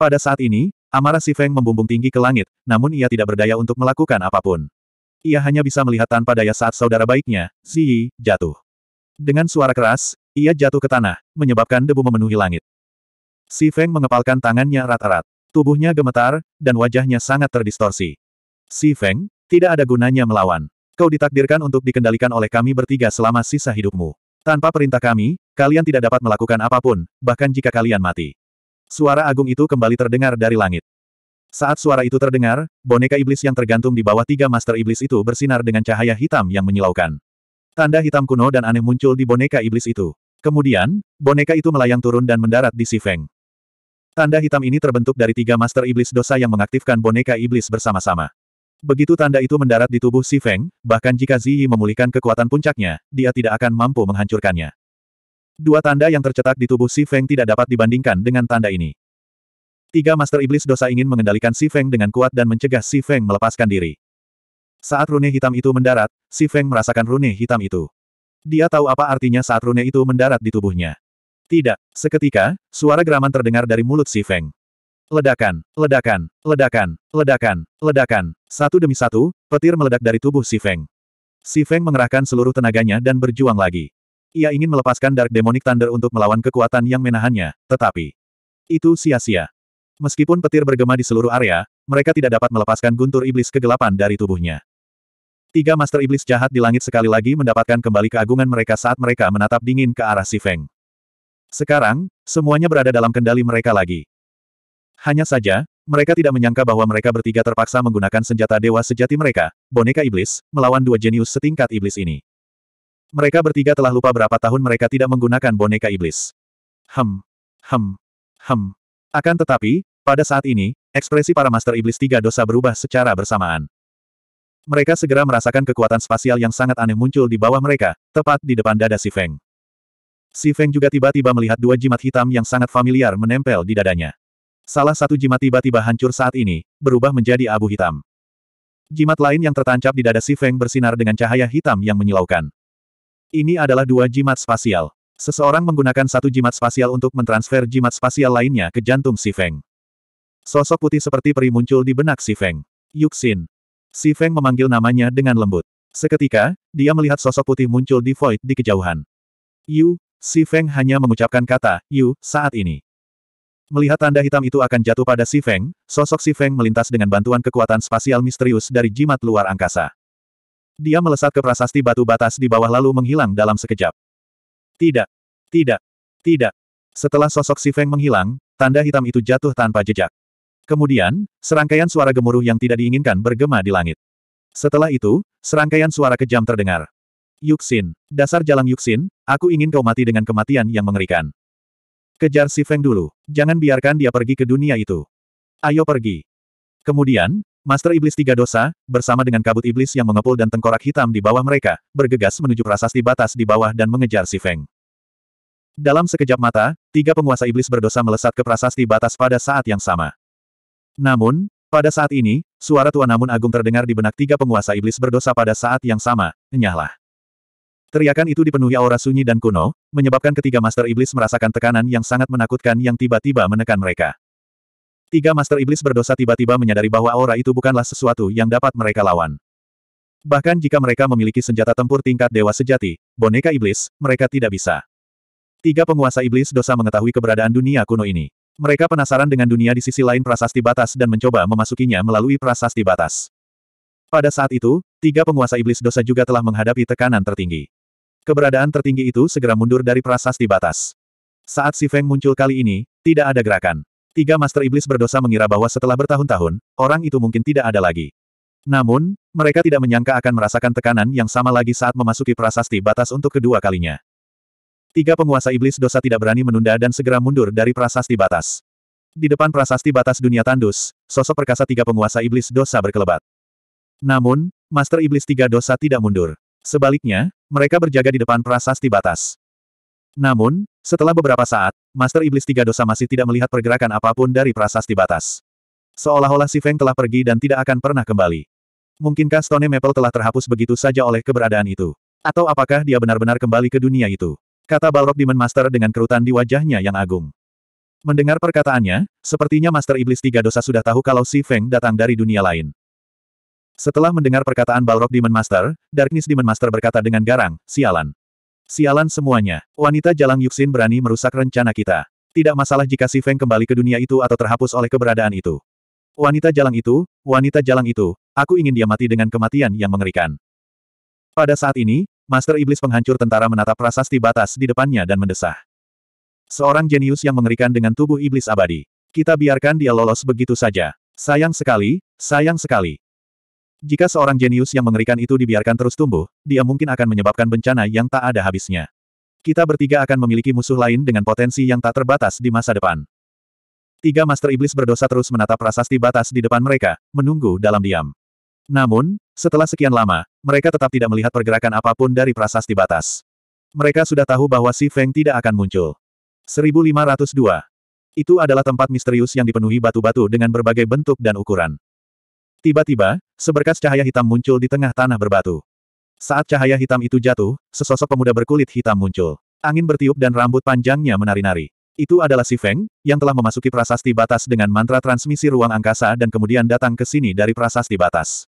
Pada saat ini, amarah si Feng membumbung tinggi ke langit, namun ia tidak berdaya untuk melakukan apapun. Ia hanya bisa melihat tanpa daya saat saudara baiknya, Si Ziyi, jatuh. Dengan suara keras, ia jatuh ke tanah, menyebabkan debu memenuhi langit. Si Feng mengepalkan tangannya erat-erat. Tubuhnya gemetar, dan wajahnya sangat terdistorsi. Si Feng, tidak ada gunanya melawan. Kau ditakdirkan untuk dikendalikan oleh kami bertiga selama sisa hidupmu. Tanpa perintah kami, kalian tidak dapat melakukan apapun, bahkan jika kalian mati. Suara agung itu kembali terdengar dari langit. Saat suara itu terdengar, boneka iblis yang tergantung di bawah tiga master iblis itu bersinar dengan cahaya hitam yang menyilaukan. Tanda hitam kuno dan aneh muncul di boneka iblis itu. Kemudian, boneka itu melayang turun dan mendarat di Sifeng. Tanda hitam ini terbentuk dari tiga master iblis dosa yang mengaktifkan boneka iblis bersama-sama. Begitu tanda itu mendarat di tubuh Sifeng, bahkan jika Ziyi memulihkan kekuatan puncaknya, dia tidak akan mampu menghancurkannya. Dua tanda yang tercetak di tubuh Si Feng tidak dapat dibandingkan dengan tanda ini. Tiga Master Iblis Dosa ingin mengendalikan Si Feng dengan kuat dan mencegah Si Feng melepaskan diri. Saat rune hitam itu mendarat, Si Feng merasakan rune hitam itu. Dia tahu apa artinya saat rune itu mendarat di tubuhnya. Tidak, seketika, suara geraman terdengar dari mulut Si Feng. Ledakan, ledakan, ledakan, ledakan, ledakan. Satu demi satu, petir meledak dari tubuh Si Feng. Si Feng mengerahkan seluruh tenaganya dan berjuang lagi. Ia ingin melepaskan Dark Demonic Thunder untuk melawan kekuatan yang menahannya, tetapi itu sia-sia. Meskipun petir bergema di seluruh area, mereka tidak dapat melepaskan guntur iblis kegelapan dari tubuhnya. Tiga master iblis jahat di langit sekali lagi mendapatkan kembali keagungan mereka saat mereka menatap dingin ke arah Sifeng. Sekarang, semuanya berada dalam kendali mereka lagi. Hanya saja, mereka tidak menyangka bahwa mereka bertiga terpaksa menggunakan senjata dewa sejati mereka, boneka iblis, melawan dua jenius setingkat iblis ini. Mereka bertiga telah lupa berapa tahun mereka tidak menggunakan boneka iblis. Hem. Hem. Hem. Akan tetapi, pada saat ini, ekspresi para master iblis tiga dosa berubah secara bersamaan. Mereka segera merasakan kekuatan spasial yang sangat aneh muncul di bawah mereka, tepat di depan dada si Feng. Si Feng juga tiba-tiba melihat dua jimat hitam yang sangat familiar menempel di dadanya. Salah satu jimat tiba-tiba hancur saat ini, berubah menjadi abu hitam. Jimat lain yang tertancap di dada Si Feng bersinar dengan cahaya hitam yang menyilaukan. Ini adalah dua jimat spasial. Seseorang menggunakan satu jimat spasial untuk mentransfer jimat spasial lainnya ke jantung Si Feng. Sosok putih seperti peri muncul di benak Si Feng. Yuxin. Si Feng memanggil namanya dengan lembut. Seketika, dia melihat sosok putih muncul di void di kejauhan. Yu, Si Feng hanya mengucapkan kata, Yu, saat ini. Melihat tanda hitam itu akan jatuh pada Si Feng, sosok Si Feng melintas dengan bantuan kekuatan spasial misterius dari jimat luar angkasa. Dia melesat ke prasasti batu batas di bawah lalu menghilang dalam sekejap. Tidak. Tidak. Tidak. Setelah sosok Si Feng menghilang, tanda hitam itu jatuh tanpa jejak. Kemudian, serangkaian suara gemuruh yang tidak diinginkan bergema di langit. Setelah itu, serangkaian suara kejam terdengar. Yuxin, dasar jalang Yuxin, aku ingin kau mati dengan kematian yang mengerikan. Kejar Si Feng dulu, jangan biarkan dia pergi ke dunia itu. Ayo pergi. Kemudian, Master Iblis Tiga Dosa, bersama dengan kabut iblis yang mengepul dan tengkorak hitam di bawah mereka, bergegas menuju prasasti batas di bawah dan mengejar si Feng. Dalam sekejap mata, tiga penguasa iblis berdosa melesat ke prasasti batas pada saat yang sama. Namun, pada saat ini, suara Tua Namun Agung terdengar di benak tiga penguasa iblis berdosa pada saat yang sama, nyahlah. Teriakan itu dipenuhi aura sunyi dan kuno, menyebabkan ketiga Master Iblis merasakan tekanan yang sangat menakutkan yang tiba-tiba menekan mereka. Tiga Master Iblis berdosa tiba-tiba menyadari bahwa aura itu bukanlah sesuatu yang dapat mereka lawan. Bahkan jika mereka memiliki senjata tempur tingkat dewa sejati, boneka iblis, mereka tidak bisa. Tiga penguasa iblis dosa mengetahui keberadaan dunia kuno ini. Mereka penasaran dengan dunia di sisi lain prasasti batas dan mencoba memasukinya melalui prasasti batas. Pada saat itu, tiga penguasa iblis dosa juga telah menghadapi tekanan tertinggi. Keberadaan tertinggi itu segera mundur dari prasasti batas. Saat Si Feng muncul kali ini, tidak ada gerakan. Tiga Master Iblis berdosa mengira bahwa setelah bertahun-tahun, orang itu mungkin tidak ada lagi. Namun, mereka tidak menyangka akan merasakan tekanan yang sama lagi saat memasuki prasasti batas untuk kedua kalinya. Tiga penguasa Iblis dosa tidak berani menunda dan segera mundur dari prasasti batas. Di depan prasasti batas dunia tandus, sosok perkasa tiga penguasa Iblis dosa berkelebat. Namun, Master Iblis tiga dosa tidak mundur. Sebaliknya, mereka berjaga di depan prasasti batas. Namun, setelah beberapa saat, Master Iblis Tiga Dosa masih tidak melihat pergerakan apapun dari prasasti batas. Seolah-olah si Feng telah pergi dan tidak akan pernah kembali. Mungkinkah Stone Maple telah terhapus begitu saja oleh keberadaan itu? Atau apakah dia benar-benar kembali ke dunia itu? Kata Balrog Demon Master dengan kerutan di wajahnya yang agung. Mendengar perkataannya, sepertinya Master Iblis Tiga Dosa sudah tahu kalau si Feng datang dari dunia lain. Setelah mendengar perkataan Balrog Demon Master, Darkness Demon Master berkata dengan garang, sialan. Sialan semuanya. Wanita Jalang Yuxin berani merusak rencana kita. Tidak masalah jika si Feng kembali ke dunia itu atau terhapus oleh keberadaan itu. Wanita Jalang itu, wanita Jalang itu, aku ingin dia mati dengan kematian yang mengerikan. Pada saat ini, Master Iblis penghancur tentara menatap prasasti batas di depannya dan mendesah. Seorang jenius yang mengerikan dengan tubuh iblis abadi. Kita biarkan dia lolos begitu saja. Sayang sekali, sayang sekali. Jika seorang jenius yang mengerikan itu dibiarkan terus tumbuh, dia mungkin akan menyebabkan bencana yang tak ada habisnya. Kita bertiga akan memiliki musuh lain dengan potensi yang tak terbatas di masa depan. Tiga Master Iblis berdosa terus menatap prasasti batas di depan mereka, menunggu dalam diam. Namun, setelah sekian lama, mereka tetap tidak melihat pergerakan apapun dari prasasti batas. Mereka sudah tahu bahwa si Feng tidak akan muncul. 1502. Itu adalah tempat misterius yang dipenuhi batu-batu dengan berbagai bentuk dan ukuran. Tiba-tiba, seberkas cahaya hitam muncul di tengah tanah berbatu. Saat cahaya hitam itu jatuh, sesosok pemuda berkulit hitam muncul. Angin bertiup dan rambut panjangnya menari-nari. Itu adalah Si Feng, yang telah memasuki prasasti batas dengan mantra transmisi ruang angkasa dan kemudian datang ke sini dari prasasti batas.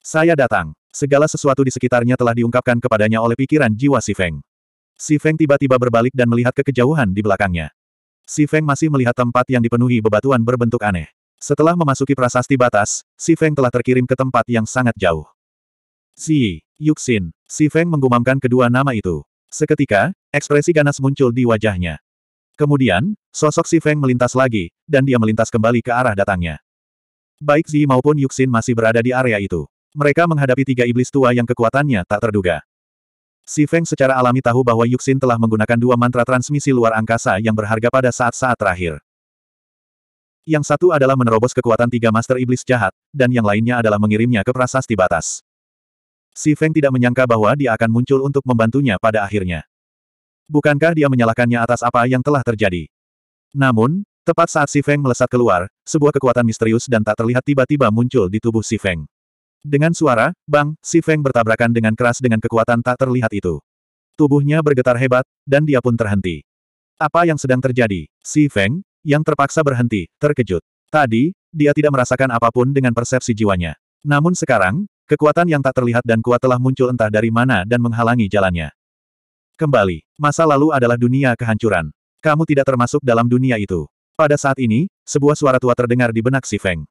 Saya datang. Segala sesuatu di sekitarnya telah diungkapkan kepadanya oleh pikiran jiwa Si Feng. Si Feng tiba-tiba berbalik dan melihat ke kejauhan di belakangnya. Si Feng masih melihat tempat yang dipenuhi bebatuan berbentuk aneh. Setelah memasuki prasasti batas, Si Feng telah terkirim ke tempat yang sangat jauh. Si Yuxin, Si Feng menggumamkan kedua nama itu. Seketika, ekspresi ganas muncul di wajahnya. Kemudian, sosok Si Feng melintas lagi, dan dia melintas kembali ke arah datangnya. Baik Zi maupun Yuxin masih berada di area itu. Mereka menghadapi tiga iblis tua yang kekuatannya tak terduga. Si Feng secara alami tahu bahwa Yuxin telah menggunakan dua mantra transmisi luar angkasa yang berharga pada saat-saat terakhir. Yang satu adalah menerobos kekuatan tiga master iblis jahat, dan yang lainnya adalah mengirimnya ke prasasti batas. Si Feng tidak menyangka bahwa dia akan muncul untuk membantunya pada akhirnya. Bukankah dia menyalahkannya atas apa yang telah terjadi? Namun, tepat saat Si Feng melesat keluar, sebuah kekuatan misterius dan tak terlihat tiba-tiba muncul di tubuh Si Feng. Dengan suara, bang, Si Feng bertabrakan dengan keras dengan kekuatan tak terlihat itu. Tubuhnya bergetar hebat, dan dia pun terhenti. Apa yang sedang terjadi? Si Feng, yang terpaksa berhenti, terkejut. Tadi, dia tidak merasakan apapun dengan persepsi jiwanya. Namun sekarang, kekuatan yang tak terlihat dan kuat telah muncul entah dari mana dan menghalangi jalannya. Kembali, masa lalu adalah dunia kehancuran. Kamu tidak termasuk dalam dunia itu. Pada saat ini, sebuah suara tua terdengar di benak si Feng.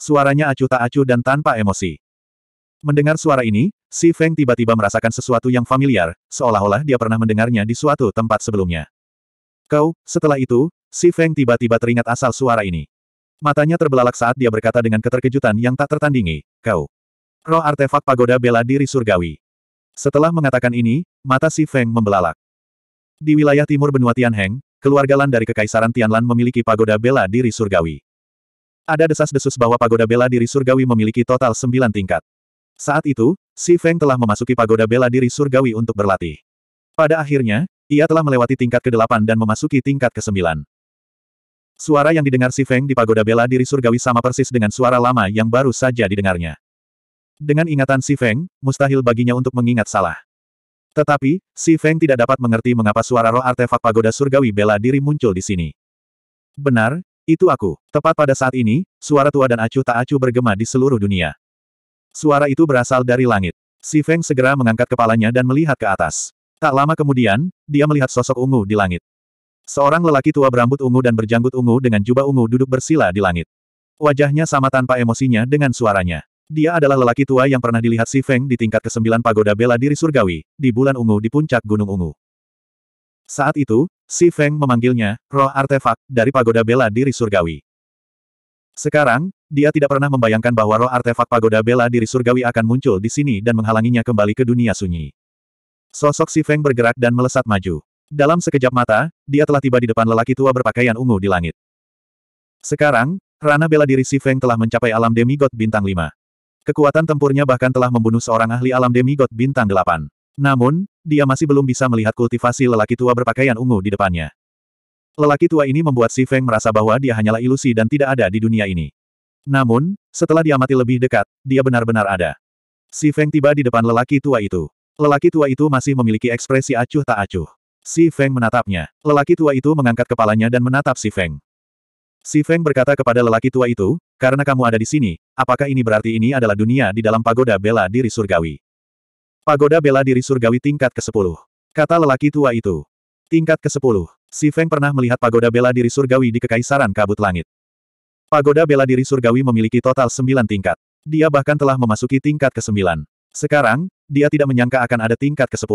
Suaranya acuh tak acuh dan tanpa emosi. Mendengar suara ini, si Feng tiba-tiba merasakan sesuatu yang familiar, seolah-olah dia pernah mendengarnya di suatu tempat sebelumnya. Kau, setelah itu, Si Feng tiba-tiba teringat asal suara ini. Matanya terbelalak saat dia berkata dengan keterkejutan yang tak tertandingi, kau. Roh artefak pagoda bela diri surgawi. Setelah mengatakan ini, mata si Feng membelalak. Di wilayah timur benua Tianheng, keluarga Lan dari Kekaisaran Tianlan memiliki pagoda bela diri surgawi. Ada desas-desus bahwa pagoda bela diri surgawi memiliki total sembilan tingkat. Saat itu, si Feng telah memasuki pagoda bela diri surgawi untuk berlatih. Pada akhirnya, ia telah melewati tingkat ke-8 dan memasuki tingkat ke-9. Suara yang didengar si Feng di pagoda bela diri surgawi sama persis dengan suara lama yang baru saja didengarnya. Dengan ingatan si Feng, mustahil baginya untuk mengingat salah. Tetapi, si Feng tidak dapat mengerti mengapa suara roh artefak pagoda surgawi bela diri muncul di sini. Benar, itu aku. Tepat pada saat ini, suara tua dan acuh tak acuh bergema di seluruh dunia. Suara itu berasal dari langit. Si Feng segera mengangkat kepalanya dan melihat ke atas. Tak lama kemudian, dia melihat sosok ungu di langit. Seorang lelaki tua berambut ungu dan berjanggut ungu dengan jubah ungu duduk bersila di langit. Wajahnya sama tanpa emosinya dengan suaranya. Dia adalah lelaki tua yang pernah dilihat Si Feng di tingkat ke-9 pagoda bela diri surgawi, di bulan ungu di puncak gunung ungu. Saat itu, Si Feng memanggilnya, roh artefak, dari pagoda bela diri surgawi. Sekarang, dia tidak pernah membayangkan bahwa roh artefak pagoda bela diri surgawi akan muncul di sini dan menghalanginya kembali ke dunia sunyi. Sosok Si Feng bergerak dan melesat maju. Dalam sekejap mata, dia telah tiba di depan lelaki tua berpakaian ungu di langit. Sekarang, Rana bela diri Si Feng telah mencapai alam demigod bintang 5. Kekuatan tempurnya bahkan telah membunuh seorang ahli alam demigod bintang 8. Namun, dia masih belum bisa melihat kultivasi lelaki tua berpakaian ungu di depannya. Lelaki tua ini membuat Si Feng merasa bahwa dia hanyalah ilusi dan tidak ada di dunia ini. Namun, setelah diamati lebih dekat, dia benar-benar ada. Si Feng tiba di depan lelaki tua itu. Lelaki tua itu masih memiliki ekspresi acuh tak acuh. Si Feng menatapnya. Lelaki tua itu mengangkat kepalanya dan menatap Si Feng. Si Feng berkata kepada lelaki tua itu, karena kamu ada di sini, apakah ini berarti ini adalah dunia di dalam pagoda bela diri surgawi? Pagoda bela diri surgawi tingkat ke-10. Kata lelaki tua itu. Tingkat ke-10. Si Feng pernah melihat pagoda bela diri surgawi di Kekaisaran Kabut Langit. Pagoda bela diri surgawi memiliki total 9 tingkat. Dia bahkan telah memasuki tingkat ke-9. Sekarang, dia tidak menyangka akan ada tingkat ke-10.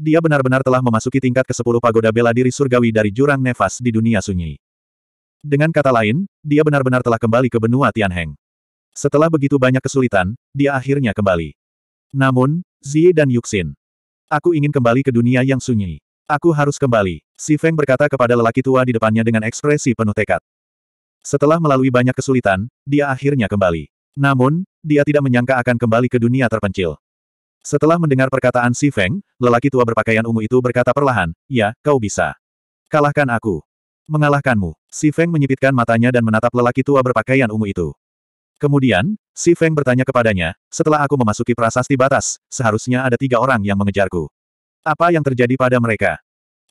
Dia benar-benar telah memasuki tingkat ke-10 pagoda bela diri surgawi dari jurang nefas di dunia sunyi. Dengan kata lain, dia benar-benar telah kembali ke benua Tianheng. Setelah begitu banyak kesulitan, dia akhirnya kembali. Namun, Zie dan Yuxin. Aku ingin kembali ke dunia yang sunyi. Aku harus kembali, Si Feng berkata kepada lelaki tua di depannya dengan ekspresi penuh tekad. Setelah melalui banyak kesulitan, dia akhirnya kembali. Namun, dia tidak menyangka akan kembali ke dunia terpencil. Setelah mendengar perkataan Si Feng, lelaki tua berpakaian ungu itu berkata perlahan, Ya, kau bisa. Kalahkan aku. Mengalahkanmu. Si Feng menyipitkan matanya dan menatap lelaki tua berpakaian ungu itu. Kemudian, Si Feng bertanya kepadanya, setelah aku memasuki prasasti batas, seharusnya ada tiga orang yang mengejarku. Apa yang terjadi pada mereka?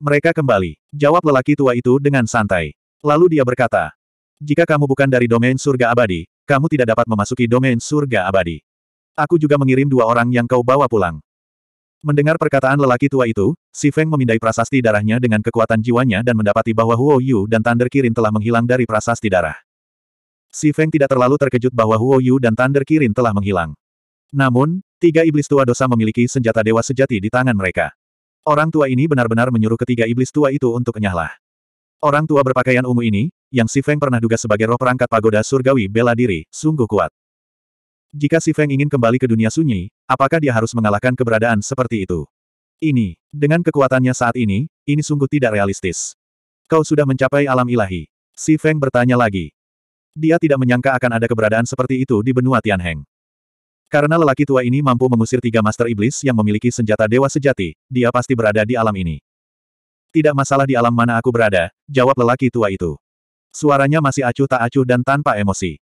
Mereka kembali. Jawab lelaki tua itu dengan santai. Lalu dia berkata, jika kamu bukan dari domain surga abadi, kamu tidak dapat memasuki domain surga abadi. Aku juga mengirim dua orang yang kau bawa pulang. Mendengar perkataan lelaki tua itu, Si Feng memindai prasasti darahnya dengan kekuatan jiwanya dan mendapati bahwa Huo Yu dan Thunder Kirin telah menghilang dari prasasti darah. Si Feng tidak terlalu terkejut bahwa Huo Yu dan Thunder Kirin telah menghilang. Namun, tiga iblis tua dosa memiliki senjata dewa sejati di tangan mereka. Orang tua ini benar-benar menyuruh ketiga iblis tua itu untuk kenyahlah. Orang tua berpakaian ungu ini, yang Si Feng pernah duga sebagai roh perangkat pagoda surgawi bela diri, sungguh kuat. Jika Si Feng ingin kembali ke dunia sunyi, apakah dia harus mengalahkan keberadaan seperti itu? Ini, dengan kekuatannya saat ini, ini sungguh tidak realistis. Kau sudah mencapai alam ilahi. Si Feng bertanya lagi. Dia tidak menyangka akan ada keberadaan seperti itu di benua Tianheng. Karena lelaki tua ini mampu mengusir tiga master iblis yang memiliki senjata dewa sejati, dia pasti berada di alam ini. Tidak masalah di alam mana aku berada, jawab lelaki tua itu. Suaranya masih acuh tak acuh dan tanpa emosi.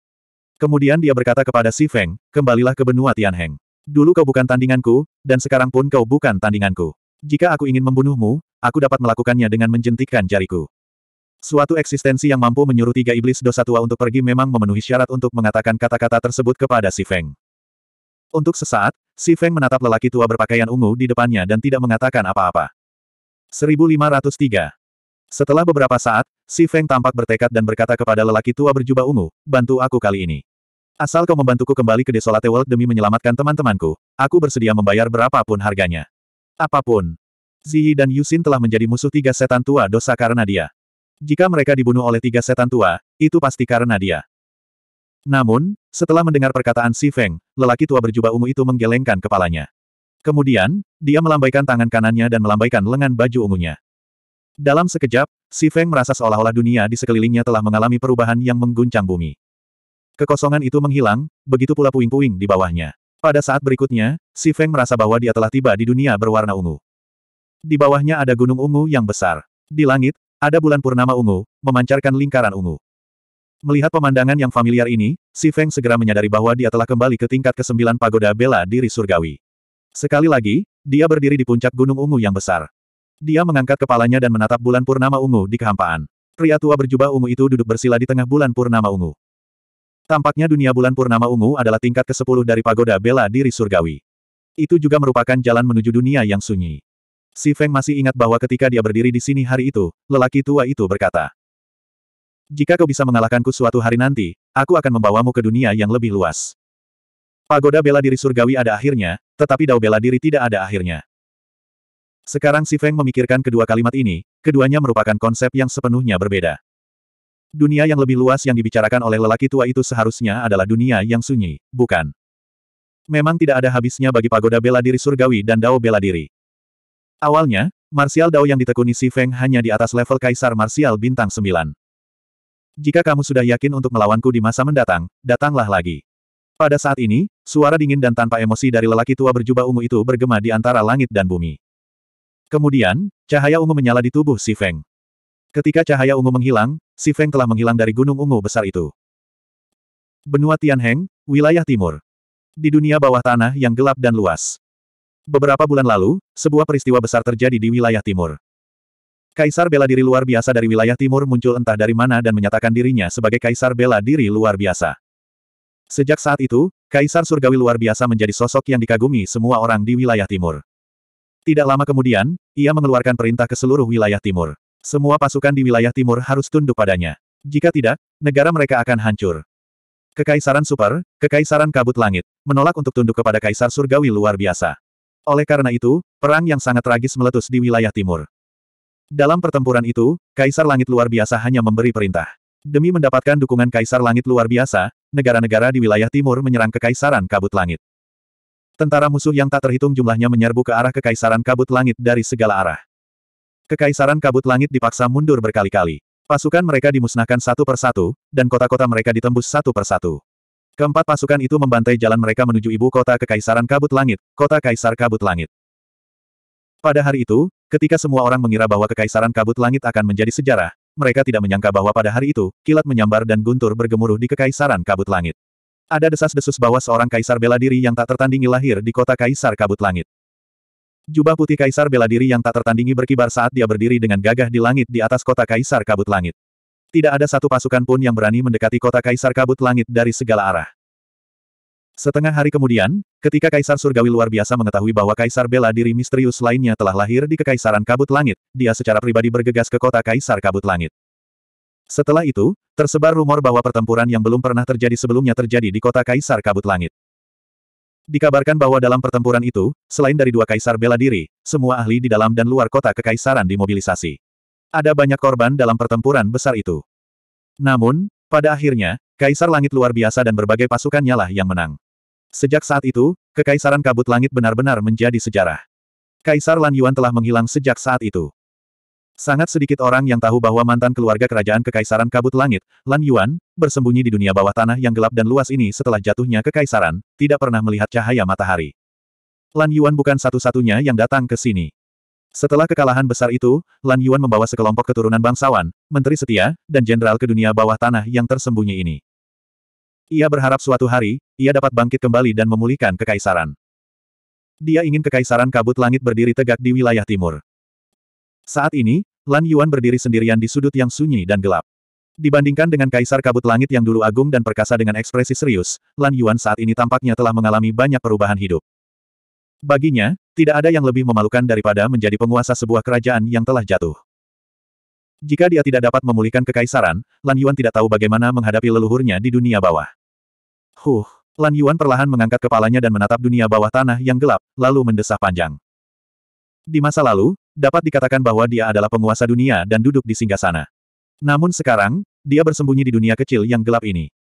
Kemudian dia berkata kepada Si Feng, kembalilah ke benua Tianheng. Dulu kau bukan tandinganku, dan sekarang pun kau bukan tandinganku. Jika aku ingin membunuhmu, aku dapat melakukannya dengan menjentikkan jariku. Suatu eksistensi yang mampu menyuruh tiga iblis dosa tua untuk pergi memang memenuhi syarat untuk mengatakan kata-kata tersebut kepada Si Feng. Untuk sesaat, Si Feng menatap lelaki tua berpakaian ungu di depannya dan tidak mengatakan apa-apa. 1503 setelah beberapa saat, si Feng tampak bertekad dan berkata kepada lelaki tua berjubah ungu, bantu aku kali ini. Asal kau membantuku kembali ke Desolate World demi menyelamatkan teman-temanku, aku bersedia membayar berapapun harganya. Apapun. Ziyi dan Yusin telah menjadi musuh tiga setan tua dosa karena dia. Jika mereka dibunuh oleh tiga setan tua, itu pasti karena dia. Namun, setelah mendengar perkataan Si Feng, lelaki tua berjubah ungu itu menggelengkan kepalanya. Kemudian, dia melambaikan tangan kanannya dan melambaikan lengan baju ungunya. Dalam sekejap, Si Feng merasa seolah-olah dunia di sekelilingnya telah mengalami perubahan yang mengguncang bumi. Kekosongan itu menghilang, begitu pula puing-puing di bawahnya. Pada saat berikutnya, Si Feng merasa bahwa dia telah tiba di dunia berwarna ungu. Di bawahnya ada gunung ungu yang besar. Di langit, ada bulan purnama ungu, memancarkan lingkaran ungu. Melihat pemandangan yang familiar ini, Si Feng segera menyadari bahwa dia telah kembali ke tingkat kesembilan pagoda bela diri surgawi. Sekali lagi, dia berdiri di puncak gunung ungu yang besar. Dia mengangkat kepalanya dan menatap bulan purnama ungu di kehampaan. Pria tua berjubah ungu itu duduk bersila di tengah bulan purnama ungu. Tampaknya dunia bulan purnama ungu adalah tingkat ke-10 dari pagoda bela diri surgawi. Itu juga merupakan jalan menuju dunia yang sunyi. Si Feng masih ingat bahwa ketika dia berdiri di sini hari itu, lelaki tua itu berkata, Jika kau bisa mengalahkanku suatu hari nanti, aku akan membawamu ke dunia yang lebih luas. Pagoda bela diri surgawi ada akhirnya, tetapi dao bela diri tidak ada akhirnya. Sekarang si Feng memikirkan kedua kalimat ini, keduanya merupakan konsep yang sepenuhnya berbeda. Dunia yang lebih luas yang dibicarakan oleh lelaki tua itu seharusnya adalah dunia yang sunyi, bukan? Memang tidak ada habisnya bagi pagoda bela diri surgawi dan dao bela diri. Awalnya, Marsial Dao yang ditekuni Si Feng hanya di atas level Kaisar Marsial Bintang 9. Jika kamu sudah yakin untuk melawanku di masa mendatang, datanglah lagi. Pada saat ini, suara dingin dan tanpa emosi dari lelaki tua berjubah ungu itu bergema di antara langit dan bumi. Kemudian, cahaya ungu menyala di tubuh Si Feng. Ketika cahaya ungu menghilang, Si Feng telah menghilang dari gunung ungu besar itu. Benua Tianheng, wilayah timur. Di dunia bawah tanah yang gelap dan luas. Beberapa bulan lalu, sebuah peristiwa besar terjadi di wilayah timur. Kaisar bela diri luar biasa dari wilayah timur muncul entah dari mana dan menyatakan dirinya sebagai kaisar bela diri luar biasa. Sejak saat itu, kaisar surgawi luar biasa menjadi sosok yang dikagumi semua orang di wilayah timur. Tidak lama kemudian, ia mengeluarkan perintah ke seluruh wilayah timur. Semua pasukan di wilayah timur harus tunduk padanya. Jika tidak, negara mereka akan hancur. Kekaisaran Super, Kekaisaran Kabut Langit, menolak untuk tunduk kepada Kaisar Surgawi luar biasa. Oleh karena itu, perang yang sangat tragis meletus di wilayah timur. Dalam pertempuran itu, Kaisar Langit luar biasa hanya memberi perintah. Demi mendapatkan dukungan Kaisar Langit luar biasa, negara-negara di wilayah timur menyerang Kekaisaran Kabut Langit. Tentara musuh yang tak terhitung jumlahnya menyerbu ke arah Kekaisaran Kabut Langit dari segala arah. Kekaisaran Kabut Langit dipaksa mundur berkali-kali. Pasukan mereka dimusnahkan satu persatu, dan kota-kota mereka ditembus satu persatu. Keempat pasukan itu membantai jalan mereka menuju ibu kota Kekaisaran Kabut Langit, kota Kaisar Kabut Langit. Pada hari itu, ketika semua orang mengira bahwa Kekaisaran Kabut Langit akan menjadi sejarah, mereka tidak menyangka bahwa pada hari itu, kilat menyambar dan guntur bergemuruh di Kekaisaran Kabut Langit. Ada desas-desus bahwa seorang kaisar bela diri yang tak tertandingi lahir di kota kaisar kabut langit. Jubah putih kaisar bela diri yang tak tertandingi berkibar saat dia berdiri dengan gagah di langit di atas kota kaisar kabut langit. Tidak ada satu pasukan pun yang berani mendekati kota kaisar kabut langit dari segala arah. Setengah hari kemudian, ketika kaisar surgawi luar biasa mengetahui bahwa kaisar bela diri misterius lainnya telah lahir di kekaisaran kabut langit, dia secara pribadi bergegas ke kota kaisar kabut langit. Setelah itu, tersebar rumor bahwa pertempuran yang belum pernah terjadi sebelumnya terjadi di kota Kaisar Kabut Langit. Dikabarkan bahwa dalam pertempuran itu, selain dari dua kaisar bela diri, semua ahli di dalam dan luar kota kekaisaran dimobilisasi. Ada banyak korban dalam pertempuran besar itu. Namun, pada akhirnya, Kaisar Langit luar biasa dan berbagai pasukannya lah yang menang. Sejak saat itu, Kekaisaran Kabut Langit benar-benar menjadi sejarah. Kaisar Lan Yuan telah menghilang sejak saat itu. Sangat sedikit orang yang tahu bahwa mantan keluarga kerajaan Kekaisaran Kabut Langit, Lan Yuan, bersembunyi di dunia bawah tanah yang gelap dan luas ini setelah jatuhnya kekaisaran, tidak pernah melihat cahaya matahari. Lan Yuan bukan satu-satunya yang datang ke sini. Setelah kekalahan besar itu, Lan Yuan membawa sekelompok keturunan bangsawan, menteri setia, dan jenderal ke dunia bawah tanah yang tersembunyi ini. Ia berharap suatu hari, ia dapat bangkit kembali dan memulihkan kekaisaran. Dia ingin kekaisaran kabut langit berdiri tegak di wilayah timur. Saat ini, Lan Yuan berdiri sendirian di sudut yang sunyi dan gelap. Dibandingkan dengan Kaisar Kabut Langit yang dulu agung dan perkasa dengan ekspresi serius, Lan Yuan saat ini tampaknya telah mengalami banyak perubahan hidup. Baginya, tidak ada yang lebih memalukan daripada menjadi penguasa sebuah kerajaan yang telah jatuh. Jika dia tidak dapat memulihkan kekaisaran, Lan Yuan tidak tahu bagaimana menghadapi leluhurnya di dunia bawah. Huh, Lan Yuan perlahan mengangkat kepalanya dan menatap dunia bawah tanah yang gelap, lalu mendesah panjang. Di masa lalu, dapat dikatakan bahwa dia adalah penguasa dunia dan duduk di singgasana. Namun sekarang, dia bersembunyi di dunia kecil yang gelap ini.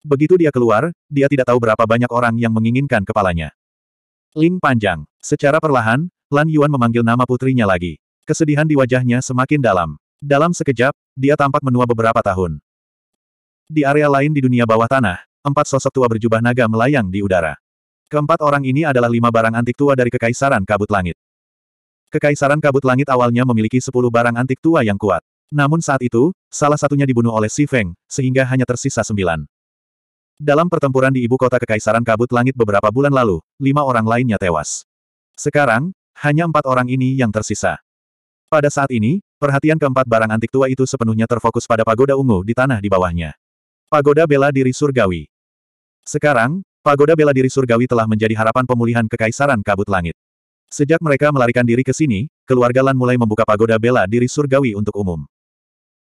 Begitu dia keluar, dia tidak tahu berapa banyak orang yang menginginkan kepalanya. Ling panjang. Secara perlahan, Lan Yuan memanggil nama putrinya lagi. Kesedihan di wajahnya semakin dalam. Dalam sekejap, dia tampak menua beberapa tahun. Di area lain di dunia bawah tanah, empat sosok tua berjubah naga melayang di udara. Keempat orang ini adalah lima barang antik tua dari Kekaisaran Kabut Langit. Kekaisaran Kabut Langit awalnya memiliki sepuluh barang antik tua yang kuat. Namun saat itu, salah satunya dibunuh oleh Si Feng, sehingga hanya tersisa sembilan. Dalam pertempuran di ibu kota Kekaisaran Kabut Langit beberapa bulan lalu, lima orang lainnya tewas. Sekarang, hanya empat orang ini yang tersisa. Pada saat ini, perhatian keempat barang antik tua itu sepenuhnya terfokus pada pagoda ungu di tanah di bawahnya. Pagoda bela diri surgawi. Sekarang, pagoda bela diri surgawi telah menjadi harapan pemulihan Kekaisaran Kabut Langit. Sejak mereka melarikan diri ke sini, keluarga Lan mulai membuka pagoda bela diri surgawi untuk umum.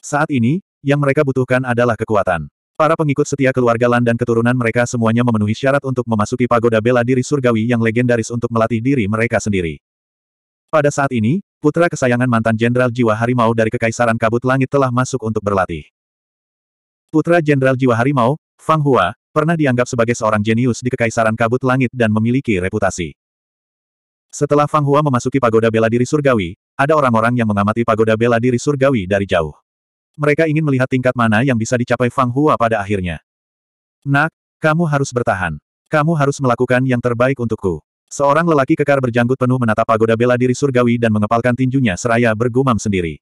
Saat ini, yang mereka butuhkan adalah kekuatan. Para pengikut setia keluarga Lan dan keturunan mereka semuanya memenuhi syarat untuk memasuki pagoda bela diri surgawi yang legendaris untuk melatih diri mereka sendiri. Pada saat ini, putra kesayangan mantan Jenderal Jiwa Harimau dari Kekaisaran Kabut Langit telah masuk untuk berlatih. Putra Jenderal Jiwa Harimau, Fang Hua, pernah dianggap sebagai seorang jenius di Kekaisaran Kabut Langit dan memiliki reputasi. Setelah Fang Hua memasuki pagoda bela diri surgawi, ada orang-orang yang mengamati pagoda bela diri surgawi dari jauh. Mereka ingin melihat tingkat mana yang bisa dicapai Fang Hua pada akhirnya. Nak, kamu harus bertahan. Kamu harus melakukan yang terbaik untukku. Seorang lelaki kekar berjanggut penuh menatap pagoda bela diri surgawi dan mengepalkan tinjunya seraya bergumam sendiri.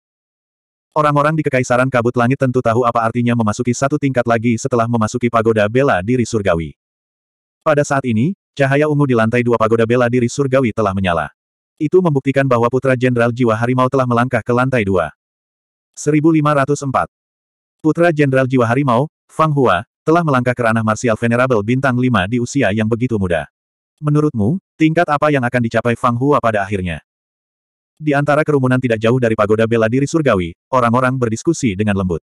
Orang-orang di Kekaisaran Kabut Langit tentu tahu apa artinya memasuki satu tingkat lagi setelah memasuki pagoda bela diri surgawi. Pada saat ini, Cahaya ungu di lantai dua pagoda bela diri surgawi telah menyala. Itu membuktikan bahwa Putra Jenderal Jiwa Harimau telah melangkah ke lantai dua. 1504 Putra Jenderal Jiwa Harimau, Fang Hua, telah melangkah ke ranah marsial venerable bintang 5 di usia yang begitu muda. Menurutmu, tingkat apa yang akan dicapai Fang Hua pada akhirnya? Di antara kerumunan tidak jauh dari pagoda bela diri surgawi, orang-orang berdiskusi dengan lembut.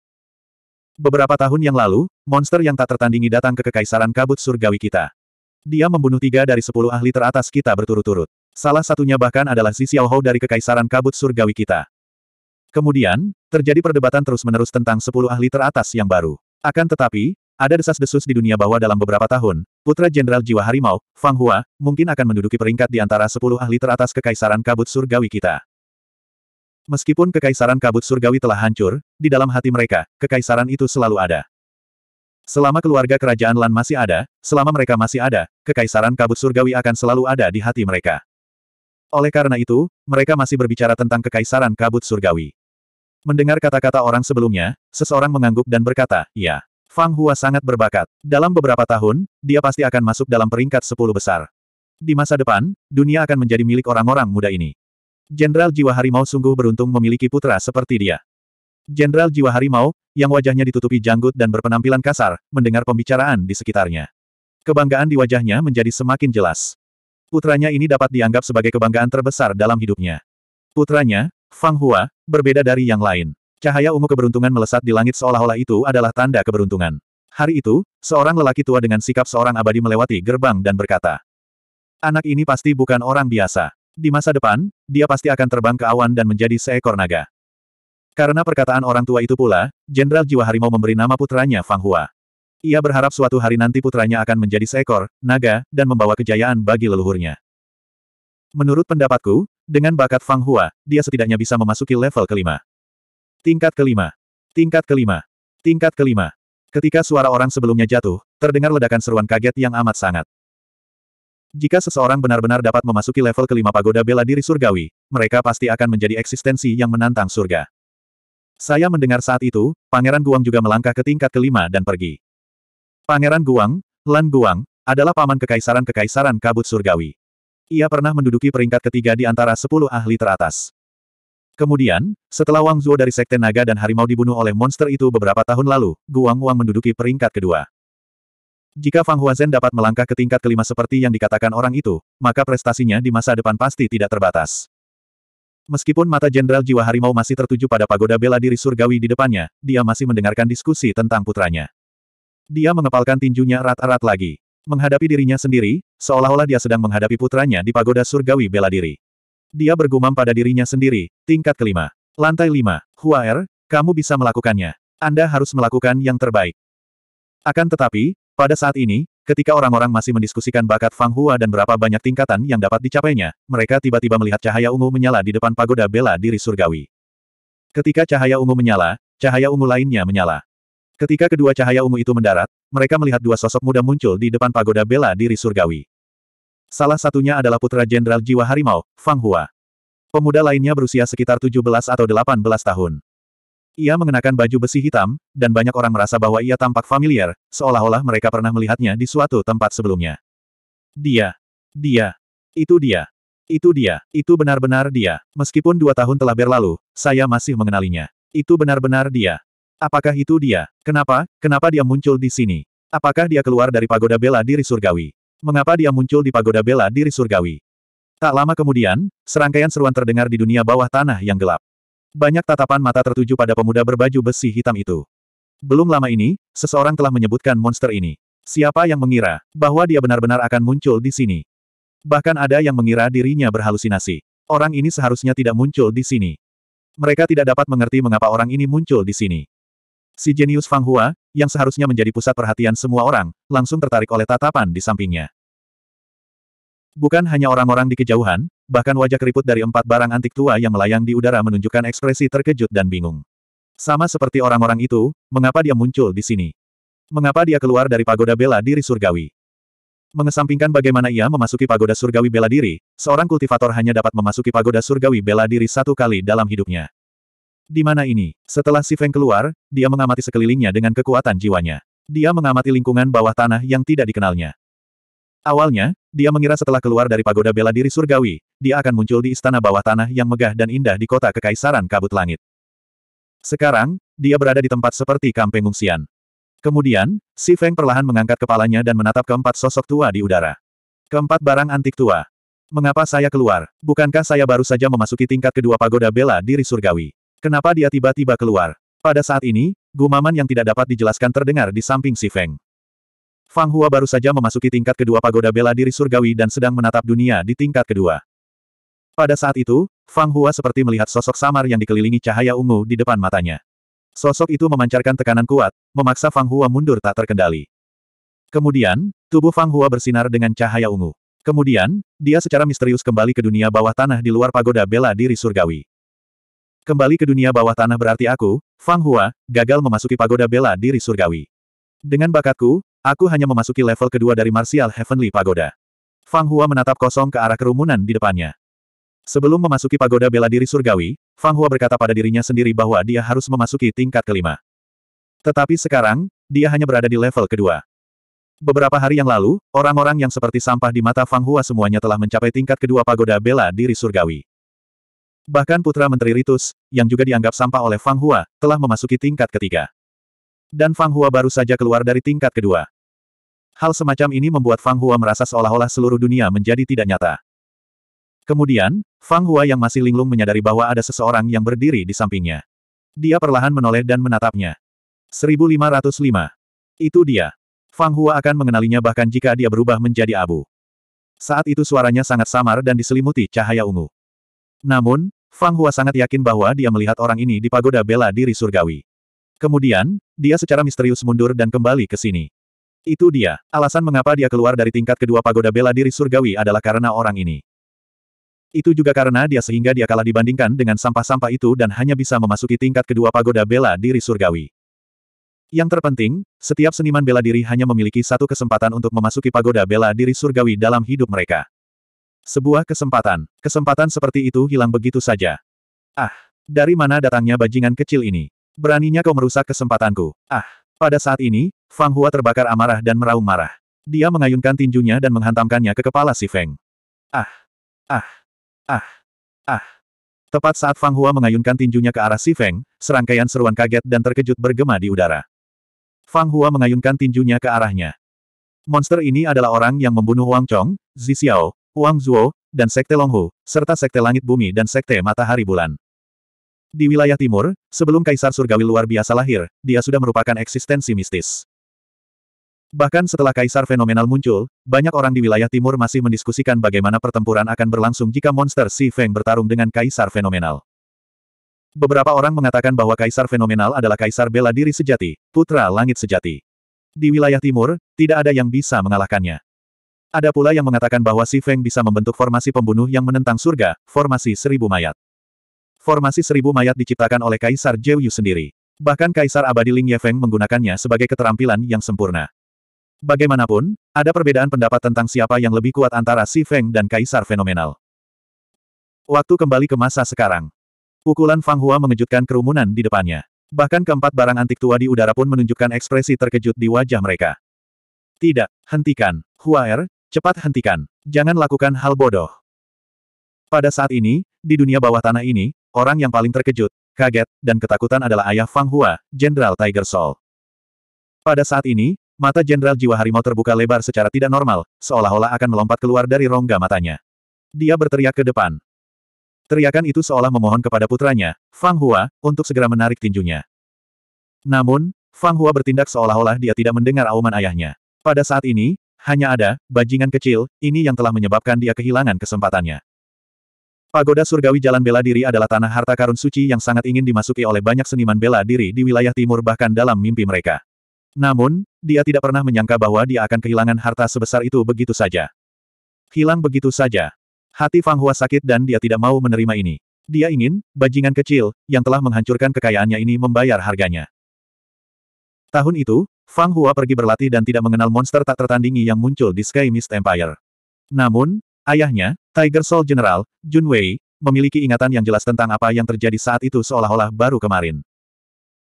Beberapa tahun yang lalu, monster yang tak tertandingi datang ke Kekaisaran Kabut Surgawi kita. Dia membunuh tiga dari sepuluh ahli teratas kita berturut-turut. Salah satunya bahkan adalah si Xiaohou dari Kekaisaran Kabut Surgawi kita. Kemudian, terjadi perdebatan terus-menerus tentang sepuluh ahli teratas yang baru. Akan tetapi, ada desas-desus di dunia bahwa dalam beberapa tahun, putra Jenderal Jiwa Harimau, Fang Hua, mungkin akan menduduki peringkat di antara sepuluh ahli teratas Kekaisaran Kabut Surgawi kita. Meskipun Kekaisaran Kabut Surgawi telah hancur, di dalam hati mereka, Kekaisaran itu selalu ada. Selama keluarga kerajaan Lan masih ada, selama mereka masih ada, kekaisaran kabut surgawi akan selalu ada di hati mereka. Oleh karena itu, mereka masih berbicara tentang kekaisaran kabut surgawi. Mendengar kata-kata orang sebelumnya, seseorang mengangguk dan berkata, ya. Fang Hua sangat berbakat. Dalam beberapa tahun, dia pasti akan masuk dalam peringkat sepuluh besar. Di masa depan, dunia akan menjadi milik orang-orang muda ini. Jenderal Jiwa Harimau sungguh beruntung memiliki putra seperti dia. Jenderal Jiwa Harimau, yang wajahnya ditutupi janggut dan berpenampilan kasar, mendengar pembicaraan di sekitarnya. Kebanggaan di wajahnya menjadi semakin jelas. Putranya ini dapat dianggap sebagai kebanggaan terbesar dalam hidupnya. Putranya, Fang Hua, berbeda dari yang lain. Cahaya ungu keberuntungan melesat di langit seolah-olah itu adalah tanda keberuntungan. Hari itu, seorang lelaki tua dengan sikap seorang abadi melewati gerbang dan berkata, Anak ini pasti bukan orang biasa. Di masa depan, dia pasti akan terbang ke awan dan menjadi seekor naga. Karena perkataan orang tua itu pula, Jenderal Jiwa Harimau memberi nama putranya Fang Hua. Ia berharap suatu hari nanti putranya akan menjadi seekor naga dan membawa kejayaan bagi leluhurnya. Menurut pendapatku, dengan bakat Fang Hua, dia setidaknya bisa memasuki level kelima. Tingkat kelima. Tingkat kelima. Tingkat kelima. Ketika suara orang sebelumnya jatuh, terdengar ledakan seruan kaget yang amat sangat. Jika seseorang benar-benar dapat memasuki level kelima pagoda bela diri surgawi, mereka pasti akan menjadi eksistensi yang menantang surga. Saya mendengar saat itu, Pangeran Guang juga melangkah ke tingkat kelima dan pergi. Pangeran Guang, Lan Guang, adalah paman kekaisaran-kekaisaran kabut surgawi. Ia pernah menduduki peringkat ketiga di antara sepuluh ahli teratas. Kemudian, setelah Wang Zuo dari Sekte Naga dan Harimau dibunuh oleh monster itu beberapa tahun lalu, Guang Wang menduduki peringkat kedua. Jika Fang Huazhen dapat melangkah ke tingkat kelima seperti yang dikatakan orang itu, maka prestasinya di masa depan pasti tidak terbatas. Meskipun mata Jenderal Jiwa Harimau masih tertuju pada pagoda bela diri surgawi di depannya, dia masih mendengarkan diskusi tentang putranya. Dia mengepalkan tinjunya erat-erat lagi. Menghadapi dirinya sendiri, seolah-olah dia sedang menghadapi putranya di pagoda surgawi bela diri. Dia bergumam pada dirinya sendiri, tingkat kelima. Lantai lima, Hua er, kamu bisa melakukannya. Anda harus melakukan yang terbaik. Akan tetapi, pada saat ini, Ketika orang-orang masih mendiskusikan bakat Fang Hua dan berapa banyak tingkatan yang dapat dicapainya, mereka tiba-tiba melihat cahaya ungu menyala di depan pagoda bela diri surgawi. Ketika cahaya ungu menyala, cahaya ungu lainnya menyala. Ketika kedua cahaya ungu itu mendarat, mereka melihat dua sosok muda muncul di depan pagoda bela diri surgawi. Salah satunya adalah putra Jenderal Jiwa Harimau, Fang Hua. Pemuda lainnya berusia sekitar 17 atau 18 tahun. Ia mengenakan baju besi hitam, dan banyak orang merasa bahwa ia tampak familiar, seolah-olah mereka pernah melihatnya di suatu tempat sebelumnya. Dia. Dia. Itu dia. Itu dia. Itu benar-benar dia. Meskipun dua tahun telah berlalu, saya masih mengenalinya. Itu benar-benar dia. Apakah itu dia? Kenapa? Kenapa dia muncul di sini? Apakah dia keluar dari pagoda bela diri surgawi? Mengapa dia muncul di pagoda bela diri surgawi? Tak lama kemudian, serangkaian seruan terdengar di dunia bawah tanah yang gelap. Banyak tatapan mata tertuju pada pemuda berbaju besi hitam itu. Belum lama ini, seseorang telah menyebutkan monster ini. Siapa yang mengira bahwa dia benar-benar akan muncul di sini? Bahkan ada yang mengira dirinya berhalusinasi. Orang ini seharusnya tidak muncul di sini. Mereka tidak dapat mengerti mengapa orang ini muncul di sini. Si jenius Fang Hua, yang seharusnya menjadi pusat perhatian semua orang, langsung tertarik oleh tatapan di sampingnya. Bukan hanya orang-orang di kejauhan, bahkan wajah keriput dari empat barang antik tua yang melayang di udara menunjukkan ekspresi terkejut dan bingung. Sama seperti orang-orang itu, mengapa dia muncul di sini? Mengapa dia keluar dari pagoda bela diri surgawi? Mengesampingkan bagaimana ia memasuki pagoda surgawi bela diri, seorang kultivator hanya dapat memasuki pagoda surgawi bela diri satu kali dalam hidupnya. Di mana ini? Setelah Si Feng keluar, dia mengamati sekelilingnya dengan kekuatan jiwanya. Dia mengamati lingkungan bawah tanah yang tidak dikenalnya. Awalnya, dia mengira setelah keluar dari pagoda bela diri surgawi, dia akan muncul di istana bawah tanah yang megah dan indah di kota kekaisaran kabut langit. Sekarang, dia berada di tempat seperti kamp pengungsian. Kemudian, Si Feng perlahan mengangkat kepalanya dan menatap keempat sosok tua di udara. Keempat barang antik tua. Mengapa saya keluar? Bukankah saya baru saja memasuki tingkat kedua pagoda bela diri surgawi? Kenapa dia tiba-tiba keluar? Pada saat ini, gumaman yang tidak dapat dijelaskan terdengar di samping Si Feng. Fang Hua baru saja memasuki tingkat kedua pagoda bela diri surgawi dan sedang menatap dunia di tingkat kedua. Pada saat itu, Fang Hua seperti melihat sosok samar yang dikelilingi cahaya ungu di depan matanya. Sosok itu memancarkan tekanan kuat, memaksa Fang Hua mundur tak terkendali. Kemudian, tubuh Fang Hua bersinar dengan cahaya ungu. Kemudian, dia secara misterius kembali ke dunia bawah tanah di luar pagoda bela diri surgawi. Kembali ke dunia bawah tanah berarti aku, Fang Hua, gagal memasuki pagoda bela diri surgawi. Dengan bakatku, Aku hanya memasuki level kedua dari Martial Heavenly Pagoda. Fang Hua menatap kosong ke arah kerumunan di depannya. Sebelum memasuki pagoda bela diri surgawi, Fang Hua berkata pada dirinya sendiri bahwa dia harus memasuki tingkat kelima. Tetapi sekarang, dia hanya berada di level kedua. Beberapa hari yang lalu, orang-orang yang seperti sampah di mata Fang Hua semuanya telah mencapai tingkat kedua pagoda bela diri surgawi. Bahkan putra Menteri Ritus, yang juga dianggap sampah oleh Fang Hua, telah memasuki tingkat ketiga. Dan Fang Hua baru saja keluar dari tingkat kedua. Hal semacam ini membuat Fang Hua merasa seolah-olah seluruh dunia menjadi tidak nyata. Kemudian, Fang Hua yang masih linglung menyadari bahwa ada seseorang yang berdiri di sampingnya. Dia perlahan menoleh dan menatapnya. 1505. Itu dia. Fang Hua akan mengenalinya bahkan jika dia berubah menjadi abu. Saat itu suaranya sangat samar dan diselimuti cahaya ungu. Namun, Fang Hua sangat yakin bahwa dia melihat orang ini di pagoda bela diri surgawi. Kemudian, dia secara misterius mundur dan kembali ke sini. Itu dia. Alasan mengapa dia keluar dari tingkat kedua pagoda bela diri surgawi adalah karena orang ini. Itu juga karena dia sehingga dia kalah dibandingkan dengan sampah-sampah itu dan hanya bisa memasuki tingkat kedua pagoda bela diri surgawi. Yang terpenting, setiap seniman bela diri hanya memiliki satu kesempatan untuk memasuki pagoda bela diri surgawi dalam hidup mereka. Sebuah kesempatan. Kesempatan seperti itu hilang begitu saja. Ah, dari mana datangnya bajingan kecil ini? Beraninya kau merusak kesempatanku. Ah! Pada saat ini, Fang Hua terbakar amarah dan meraung marah. Dia mengayunkan tinjunya dan menghantamkannya ke kepala si Feng. Ah! Ah! Ah! Ah! Tepat saat Fang Hua mengayunkan tinjunya ke arah si Feng, serangkaian seruan kaget dan terkejut bergema di udara. Fang Hua mengayunkan tinjunya ke arahnya. Monster ini adalah orang yang membunuh Wang Chong, Zi Xiao, Wang Zuo, dan Sekte Longhu, serta Sekte Langit Bumi dan Sekte Matahari Bulan. Di wilayah timur, sebelum Kaisar Surgawi luar biasa lahir, dia sudah merupakan eksistensi mistis. Bahkan setelah Kaisar fenomenal muncul, banyak orang di wilayah timur masih mendiskusikan bagaimana pertempuran akan berlangsung jika monster Si Feng bertarung dengan Kaisar fenomenal. Beberapa orang mengatakan bahwa Kaisar fenomenal adalah Kaisar bela diri sejati, putra langit sejati. Di wilayah timur, tidak ada yang bisa mengalahkannya. Ada pula yang mengatakan bahwa Si Feng bisa membentuk formasi pembunuh yang menentang surga, formasi seribu mayat. Formasi seribu mayat diciptakan oleh Kaisar Zhou Yu sendiri. Bahkan Kaisar Abadi Ling Yefeng menggunakannya sebagai keterampilan yang sempurna. Bagaimanapun, ada perbedaan pendapat tentang siapa yang lebih kuat antara Si Feng dan Kaisar Fenomenal. Waktu kembali ke masa sekarang. Pukulan Fang Hua mengejutkan kerumunan di depannya. Bahkan keempat barang antik tua di udara pun menunjukkan ekspresi terkejut di wajah mereka. Tidak, hentikan. Hua Er, cepat hentikan. Jangan lakukan hal bodoh. Pada saat ini, di dunia bawah tanah ini, Orang yang paling terkejut, kaget, dan ketakutan adalah ayah Fang Hua, Jenderal Tiger Soul. Pada saat ini, mata Jenderal Jiwa Harimau terbuka lebar secara tidak normal, seolah-olah akan melompat keluar dari rongga matanya. Dia berteriak ke depan. Teriakan itu seolah memohon kepada putranya, Fang Hua, untuk segera menarik tinjunya. Namun, Fang Hua bertindak seolah-olah dia tidak mendengar auman ayahnya. Pada saat ini, hanya ada, bajingan kecil, ini yang telah menyebabkan dia kehilangan kesempatannya. Pagoda Surgawi Jalan Bela Diri adalah tanah harta karun suci yang sangat ingin dimasuki oleh banyak seniman bela diri di wilayah timur bahkan dalam mimpi mereka. Namun, dia tidak pernah menyangka bahwa dia akan kehilangan harta sebesar itu begitu saja. Hilang begitu saja. Hati Fang Hua sakit dan dia tidak mau menerima ini. Dia ingin, bajingan kecil, yang telah menghancurkan kekayaannya ini membayar harganya. Tahun itu, Fang Hua pergi berlatih dan tidak mengenal monster tak tertandingi yang muncul di Sky Mist Empire. Namun, Ayahnya, Tiger Soul General, Jun Wei, memiliki ingatan yang jelas tentang apa yang terjadi saat itu seolah-olah baru kemarin.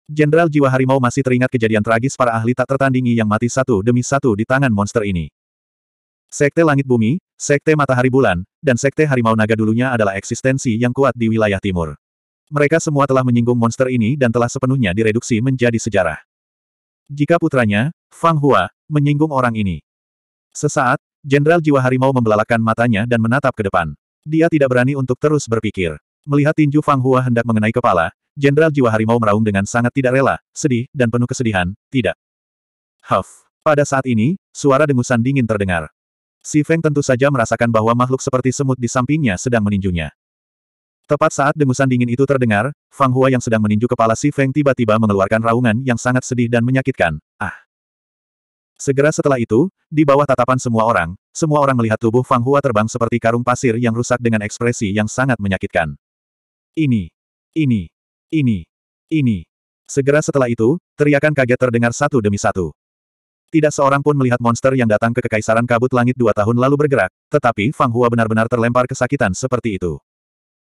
Jenderal Jiwa Harimau masih teringat kejadian tragis para ahli tak tertandingi yang mati satu demi satu di tangan monster ini. Sekte Langit Bumi, Sekte Matahari Bulan, dan Sekte Harimau Naga dulunya adalah eksistensi yang kuat di wilayah timur. Mereka semua telah menyinggung monster ini dan telah sepenuhnya direduksi menjadi sejarah. Jika putranya, Fang Hua, menyinggung orang ini. Sesaat, Jenderal Jiwa Harimau membelalakan matanya dan menatap ke depan. Dia tidak berani untuk terus berpikir. Melihat tinju Fang Hua hendak mengenai kepala, Jenderal Jiwa Harimau meraung dengan sangat tidak rela, sedih, dan penuh kesedihan, tidak. Huff. Pada saat ini, suara dengusan dingin terdengar. Si Feng tentu saja merasakan bahwa makhluk seperti semut di sampingnya sedang meninjunya. Tepat saat dengusan dingin itu terdengar, Fang Hua yang sedang meninju kepala Si Feng tiba-tiba mengeluarkan raungan yang sangat sedih dan menyakitkan. Ah! Segera setelah itu, di bawah tatapan semua orang, semua orang melihat tubuh Fang Hua terbang seperti karung pasir yang rusak dengan ekspresi yang sangat menyakitkan. Ini, ini, ini, ini. Segera setelah itu, teriakan kaget terdengar satu demi satu. Tidak seorang pun melihat monster yang datang ke Kekaisaran Kabut Langit dua tahun lalu bergerak, tetapi Fang Hua benar-benar terlempar kesakitan seperti itu.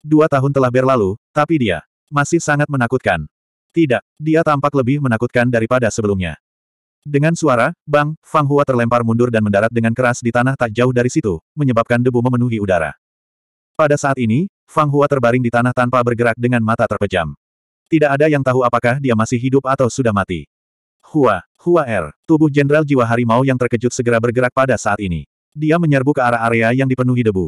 Dua tahun telah berlalu, tapi dia masih sangat menakutkan. Tidak, dia tampak lebih menakutkan daripada sebelumnya. Dengan suara, bang, Fang Hua terlempar mundur dan mendarat dengan keras di tanah tak jauh dari situ, menyebabkan debu memenuhi udara. Pada saat ini, Fang Hua terbaring di tanah tanpa bergerak dengan mata terpejam. Tidak ada yang tahu apakah dia masih hidup atau sudah mati. Hua, Hua Er, tubuh Jenderal Jiwa Harimau yang terkejut segera bergerak pada saat ini. Dia menyerbu ke arah area yang dipenuhi debu.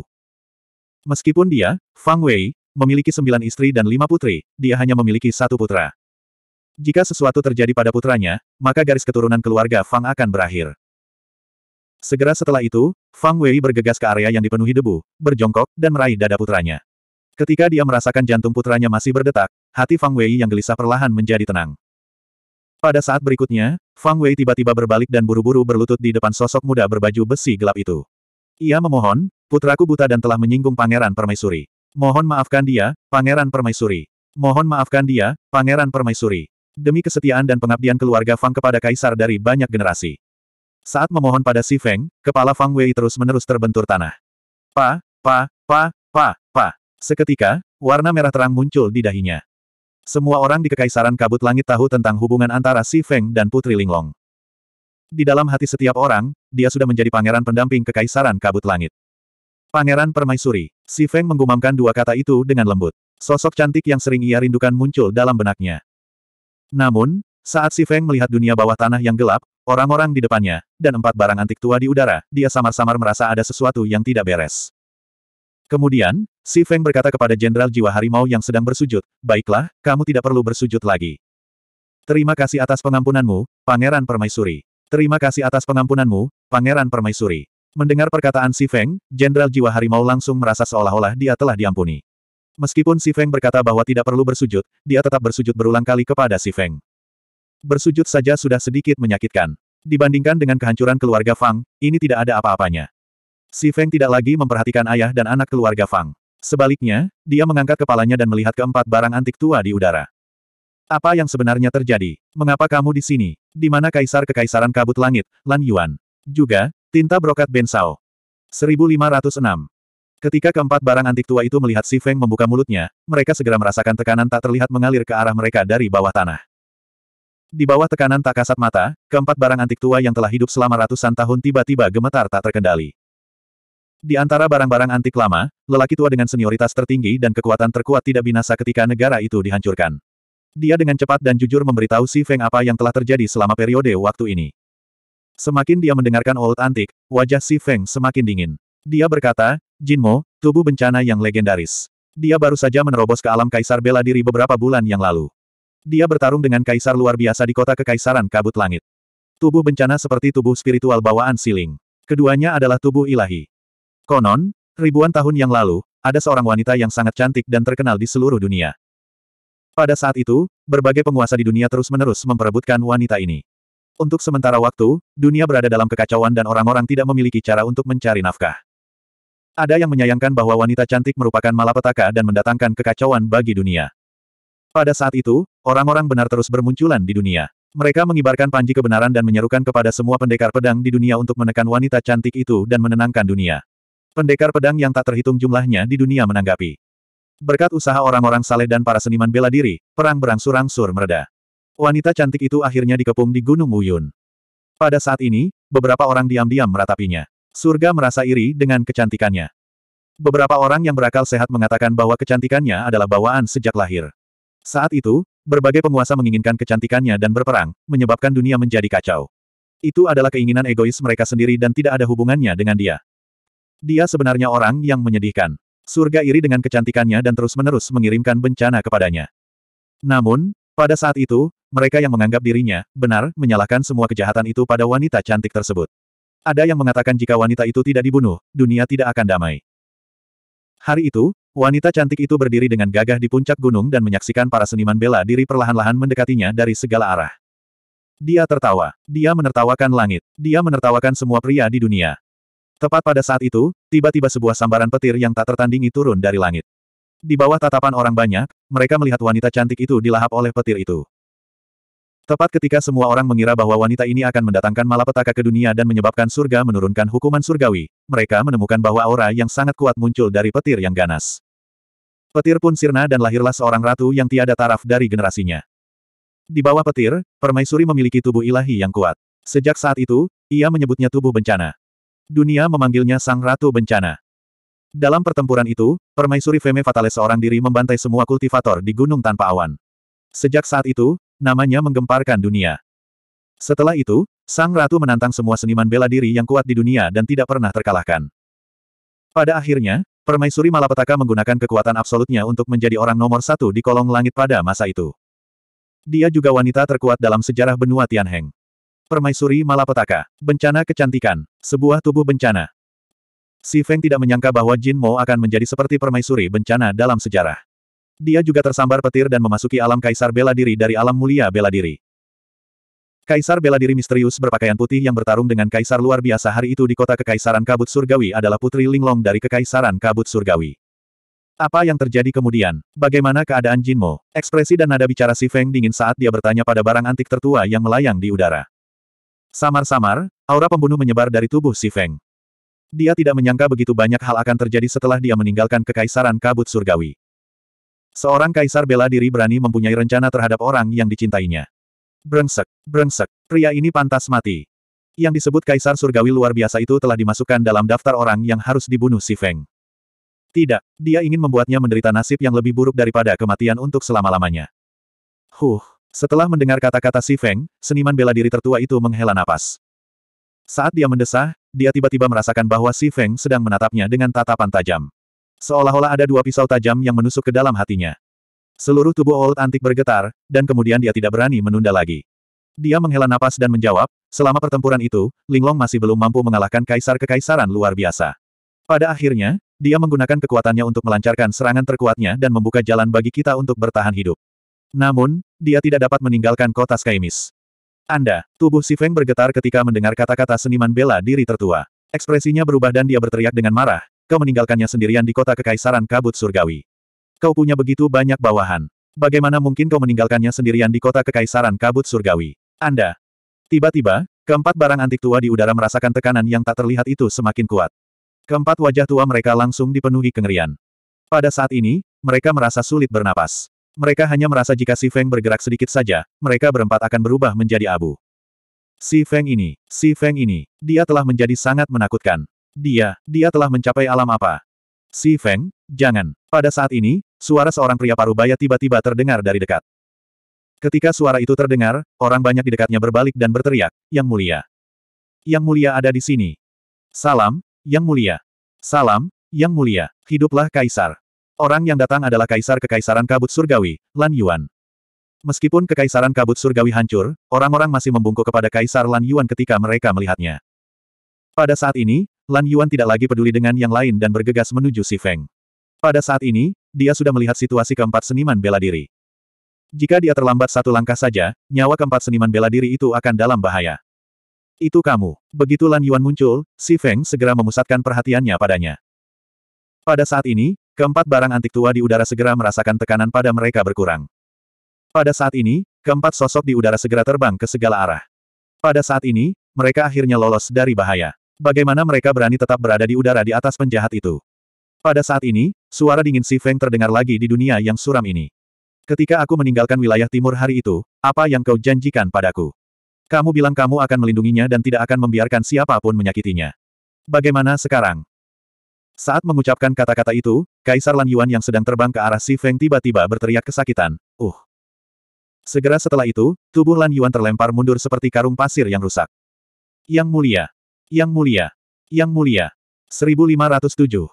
Meskipun dia, Fang Wei, memiliki sembilan istri dan lima putri, dia hanya memiliki satu putra. Jika sesuatu terjadi pada putranya, maka garis keturunan keluarga Fang akan berakhir. Segera setelah itu, Fang Wei bergegas ke area yang dipenuhi debu, berjongkok, dan meraih dada putranya. Ketika dia merasakan jantung putranya masih berdetak, hati Fang Wei yang gelisah perlahan menjadi tenang. Pada saat berikutnya, Fang Wei tiba-tiba berbalik dan buru-buru berlutut di depan sosok muda berbaju besi gelap itu. Ia memohon, putraku buta dan telah menyinggung Pangeran Permaisuri. Mohon maafkan dia, Pangeran Permaisuri. Mohon maafkan dia, Pangeran Permaisuri. Demi kesetiaan dan pengabdian keluarga Fang kepada kaisar dari banyak generasi. Saat memohon pada Si Feng, kepala Fang Wei terus-menerus terbentur tanah. Pa, pa, pa, pa, pa. Seketika, warna merah terang muncul di dahinya. Semua orang di Kekaisaran Kabut Langit tahu tentang hubungan antara Si Feng dan Putri Linglong. Di dalam hati setiap orang, dia sudah menjadi pangeran pendamping Kekaisaran Kabut Langit. Pangeran Permaisuri, Si Feng menggumamkan dua kata itu dengan lembut. Sosok cantik yang sering ia rindukan muncul dalam benaknya. Namun, saat Si Feng melihat dunia bawah tanah yang gelap, orang-orang di depannya, dan empat barang antik tua di udara, dia samar-samar merasa ada sesuatu yang tidak beres. Kemudian, Si Feng berkata kepada Jenderal Jiwa Harimau yang sedang bersujud, Baiklah, kamu tidak perlu bersujud lagi. Terima kasih atas pengampunanmu, Pangeran Permaisuri. Terima kasih atas pengampunanmu, Pangeran Permaisuri. Mendengar perkataan Si Feng, Jenderal Jiwa Harimau langsung merasa seolah-olah dia telah diampuni. Meskipun Si Feng berkata bahwa tidak perlu bersujud, dia tetap bersujud berulang kali kepada Si Feng. Bersujud saja sudah sedikit menyakitkan. Dibandingkan dengan kehancuran keluarga Fang, ini tidak ada apa-apanya. Si Feng tidak lagi memperhatikan ayah dan anak keluarga Fang. Sebaliknya, dia mengangkat kepalanya dan melihat keempat barang antik tua di udara. Apa yang sebenarnya terjadi? Mengapa kamu di sini? Di mana kaisar kekaisaran kabut langit, Lan Yuan? Juga, tinta brokat Bensao. 1506. Ketika keempat barang antik tua itu melihat Si Feng membuka mulutnya, mereka segera merasakan tekanan tak terlihat mengalir ke arah mereka dari bawah tanah. Di bawah tekanan tak kasat mata, keempat barang antik tua yang telah hidup selama ratusan tahun tiba-tiba gemetar tak terkendali. Di antara barang-barang antik lama, lelaki tua dengan senioritas tertinggi dan kekuatan terkuat tidak binasa ketika negara itu dihancurkan. Dia dengan cepat dan jujur memberitahu Si Feng apa yang telah terjadi selama periode waktu ini. Semakin dia mendengarkan old antik, wajah Si Feng semakin dingin. Dia berkata, Jinmo, tubuh bencana yang legendaris. Dia baru saja menerobos ke alam Kaisar Bela Diri beberapa bulan yang lalu. Dia bertarung dengan Kaisar luar biasa di kota Kekaisaran Kabut Langit. Tubuh bencana seperti tubuh spiritual bawaan siling. Keduanya adalah tubuh ilahi. Konon, ribuan tahun yang lalu, ada seorang wanita yang sangat cantik dan terkenal di seluruh dunia. Pada saat itu, berbagai penguasa di dunia terus-menerus memperebutkan wanita ini. Untuk sementara waktu, dunia berada dalam kekacauan dan orang-orang tidak memiliki cara untuk mencari nafkah. Ada yang menyayangkan bahwa wanita cantik merupakan malapetaka dan mendatangkan kekacauan bagi dunia. Pada saat itu, orang-orang benar terus bermunculan di dunia. Mereka mengibarkan panji kebenaran dan menyerukan kepada semua pendekar pedang di dunia untuk menekan wanita cantik itu dan menenangkan dunia. Pendekar pedang yang tak terhitung jumlahnya di dunia menanggapi. Berkat usaha orang-orang saleh dan para seniman bela diri, perang berangsur-angsur mereda. Wanita cantik itu akhirnya dikepung di Gunung Wuyun. Pada saat ini, beberapa orang diam-diam meratapinya. Surga merasa iri dengan kecantikannya. Beberapa orang yang berakal sehat mengatakan bahwa kecantikannya adalah bawaan sejak lahir. Saat itu, berbagai penguasa menginginkan kecantikannya dan berperang, menyebabkan dunia menjadi kacau. Itu adalah keinginan egois mereka sendiri dan tidak ada hubungannya dengan dia. Dia sebenarnya orang yang menyedihkan. Surga iri dengan kecantikannya dan terus-menerus mengirimkan bencana kepadanya. Namun, pada saat itu, mereka yang menganggap dirinya, benar, menyalahkan semua kejahatan itu pada wanita cantik tersebut. Ada yang mengatakan jika wanita itu tidak dibunuh, dunia tidak akan damai. Hari itu, wanita cantik itu berdiri dengan gagah di puncak gunung dan menyaksikan para seniman bela diri perlahan-lahan mendekatinya dari segala arah. Dia tertawa. Dia menertawakan langit. Dia menertawakan semua pria di dunia. Tepat pada saat itu, tiba-tiba sebuah sambaran petir yang tak tertandingi turun dari langit. Di bawah tatapan orang banyak, mereka melihat wanita cantik itu dilahap oleh petir itu. Tepat ketika semua orang mengira bahwa wanita ini akan mendatangkan malapetaka ke dunia dan menyebabkan surga menurunkan hukuman surgawi, mereka menemukan bahwa aura yang sangat kuat muncul dari petir yang ganas. Petir pun sirna dan lahirlah seorang ratu yang tiada taraf dari generasinya. Di bawah petir, permaisuri memiliki tubuh ilahi yang kuat. Sejak saat itu, ia menyebutnya tubuh bencana. Dunia memanggilnya sang ratu bencana. Dalam pertempuran itu, permaisuri Feme Fatale seorang diri membantai semua kultivator di gunung tanpa awan. Sejak saat itu, namanya menggemparkan dunia. Setelah itu, Sang Ratu menantang semua seniman bela diri yang kuat di dunia dan tidak pernah terkalahkan. Pada akhirnya, Permaisuri Malapetaka menggunakan kekuatan absolutnya untuk menjadi orang nomor satu di kolong langit pada masa itu. Dia juga wanita terkuat dalam sejarah benua Tianheng. Permaisuri Malapetaka, Bencana Kecantikan, sebuah tubuh bencana. Si Feng tidak menyangka bahwa Jin Mo akan menjadi seperti permaisuri bencana dalam sejarah. Dia juga tersambar petir dan memasuki alam kaisar bela diri dari alam mulia bela diri. Kaisar bela diri misterius berpakaian putih yang bertarung dengan kaisar luar biasa hari itu di kota kekaisaran kabut surgawi adalah putri Linglong dari kekaisaran kabut surgawi. Apa yang terjadi kemudian? Bagaimana keadaan Jinmo? Ekspresi dan nada bicara si Feng dingin saat dia bertanya pada barang antik tertua yang melayang di udara. Samar-samar, aura pembunuh menyebar dari tubuh si Feng. Dia tidak menyangka begitu banyak hal akan terjadi setelah dia meninggalkan kekaisaran kabut surgawi. Seorang kaisar bela diri berani mempunyai rencana terhadap orang yang dicintainya. Brengsek, brengsek, pria ini pantas mati. Yang disebut kaisar surgawi luar biasa itu telah dimasukkan dalam daftar orang yang harus dibunuh si Feng. Tidak, dia ingin membuatnya menderita nasib yang lebih buruk daripada kematian untuk selama-lamanya. Huh, setelah mendengar kata-kata si Feng, seniman bela diri tertua itu menghela napas. Saat dia mendesah, dia tiba-tiba merasakan bahwa Si Feng sedang menatapnya dengan tatapan tajam. Seolah-olah ada dua pisau tajam yang menusuk ke dalam hatinya. Seluruh tubuh old antik bergetar, dan kemudian dia tidak berani menunda lagi. Dia menghela napas dan menjawab, selama pertempuran itu, Linglong masih belum mampu mengalahkan kaisar kekaisaran luar biasa. Pada akhirnya, dia menggunakan kekuatannya untuk melancarkan serangan terkuatnya dan membuka jalan bagi kita untuk bertahan hidup. Namun, dia tidak dapat meninggalkan kota Skymis. Anda, tubuh Si Feng bergetar ketika mendengar kata-kata seniman bela diri tertua. Ekspresinya berubah dan dia berteriak dengan marah, kau meninggalkannya sendirian di kota kekaisaran kabut surgawi. Kau punya begitu banyak bawahan. Bagaimana mungkin kau meninggalkannya sendirian di kota kekaisaran kabut surgawi? Anda. Tiba-tiba, keempat barang antik tua di udara merasakan tekanan yang tak terlihat itu semakin kuat. Keempat wajah tua mereka langsung dipenuhi kengerian. Pada saat ini, mereka merasa sulit bernapas. Mereka hanya merasa jika Si Feng bergerak sedikit saja, mereka berempat akan berubah menjadi abu. Si Feng ini, Si Feng ini, dia telah menjadi sangat menakutkan. Dia, dia telah mencapai alam apa? Si Feng, jangan. Pada saat ini, suara seorang pria parubaya tiba-tiba terdengar dari dekat. Ketika suara itu terdengar, orang banyak di dekatnya berbalik dan berteriak, Yang Mulia. Yang Mulia ada di sini. Salam, Yang Mulia. Salam, Yang Mulia. Hiduplah Kaisar. Orang yang datang adalah Kaisar Kekaisaran Kabut Surgawi, Lan Yuan. Meskipun Kekaisaran Kabut Surgawi hancur, orang-orang masih membungkuk kepada Kaisar Lan Yuan ketika mereka melihatnya. Pada saat ini, Lan Yuan tidak lagi peduli dengan yang lain dan bergegas menuju Si Feng. Pada saat ini, dia sudah melihat situasi keempat seniman bela diri. Jika dia terlambat satu langkah saja, nyawa keempat seniman bela diri itu akan dalam bahaya. Itu kamu. Begitu Lan Yuan muncul, Si Feng segera memusatkan perhatiannya padanya. Pada saat ini, keempat barang antik tua di udara segera merasakan tekanan pada mereka berkurang. Pada saat ini, keempat sosok di udara segera terbang ke segala arah. Pada saat ini, mereka akhirnya lolos dari bahaya. Bagaimana mereka berani tetap berada di udara di atas penjahat itu? Pada saat ini, suara dingin Si Feng terdengar lagi di dunia yang suram ini. Ketika aku meninggalkan wilayah timur hari itu, apa yang kau janjikan padaku? Kamu bilang kamu akan melindunginya dan tidak akan membiarkan siapapun menyakitinya. Bagaimana sekarang? Saat mengucapkan kata-kata itu, Kaisar Lan Yuan yang sedang terbang ke arah Si Feng tiba-tiba berteriak kesakitan, uh. Segera setelah itu, tubuh Lan Yuan terlempar mundur seperti karung pasir yang rusak. Yang mulia, yang mulia. Yang mulia. 1507.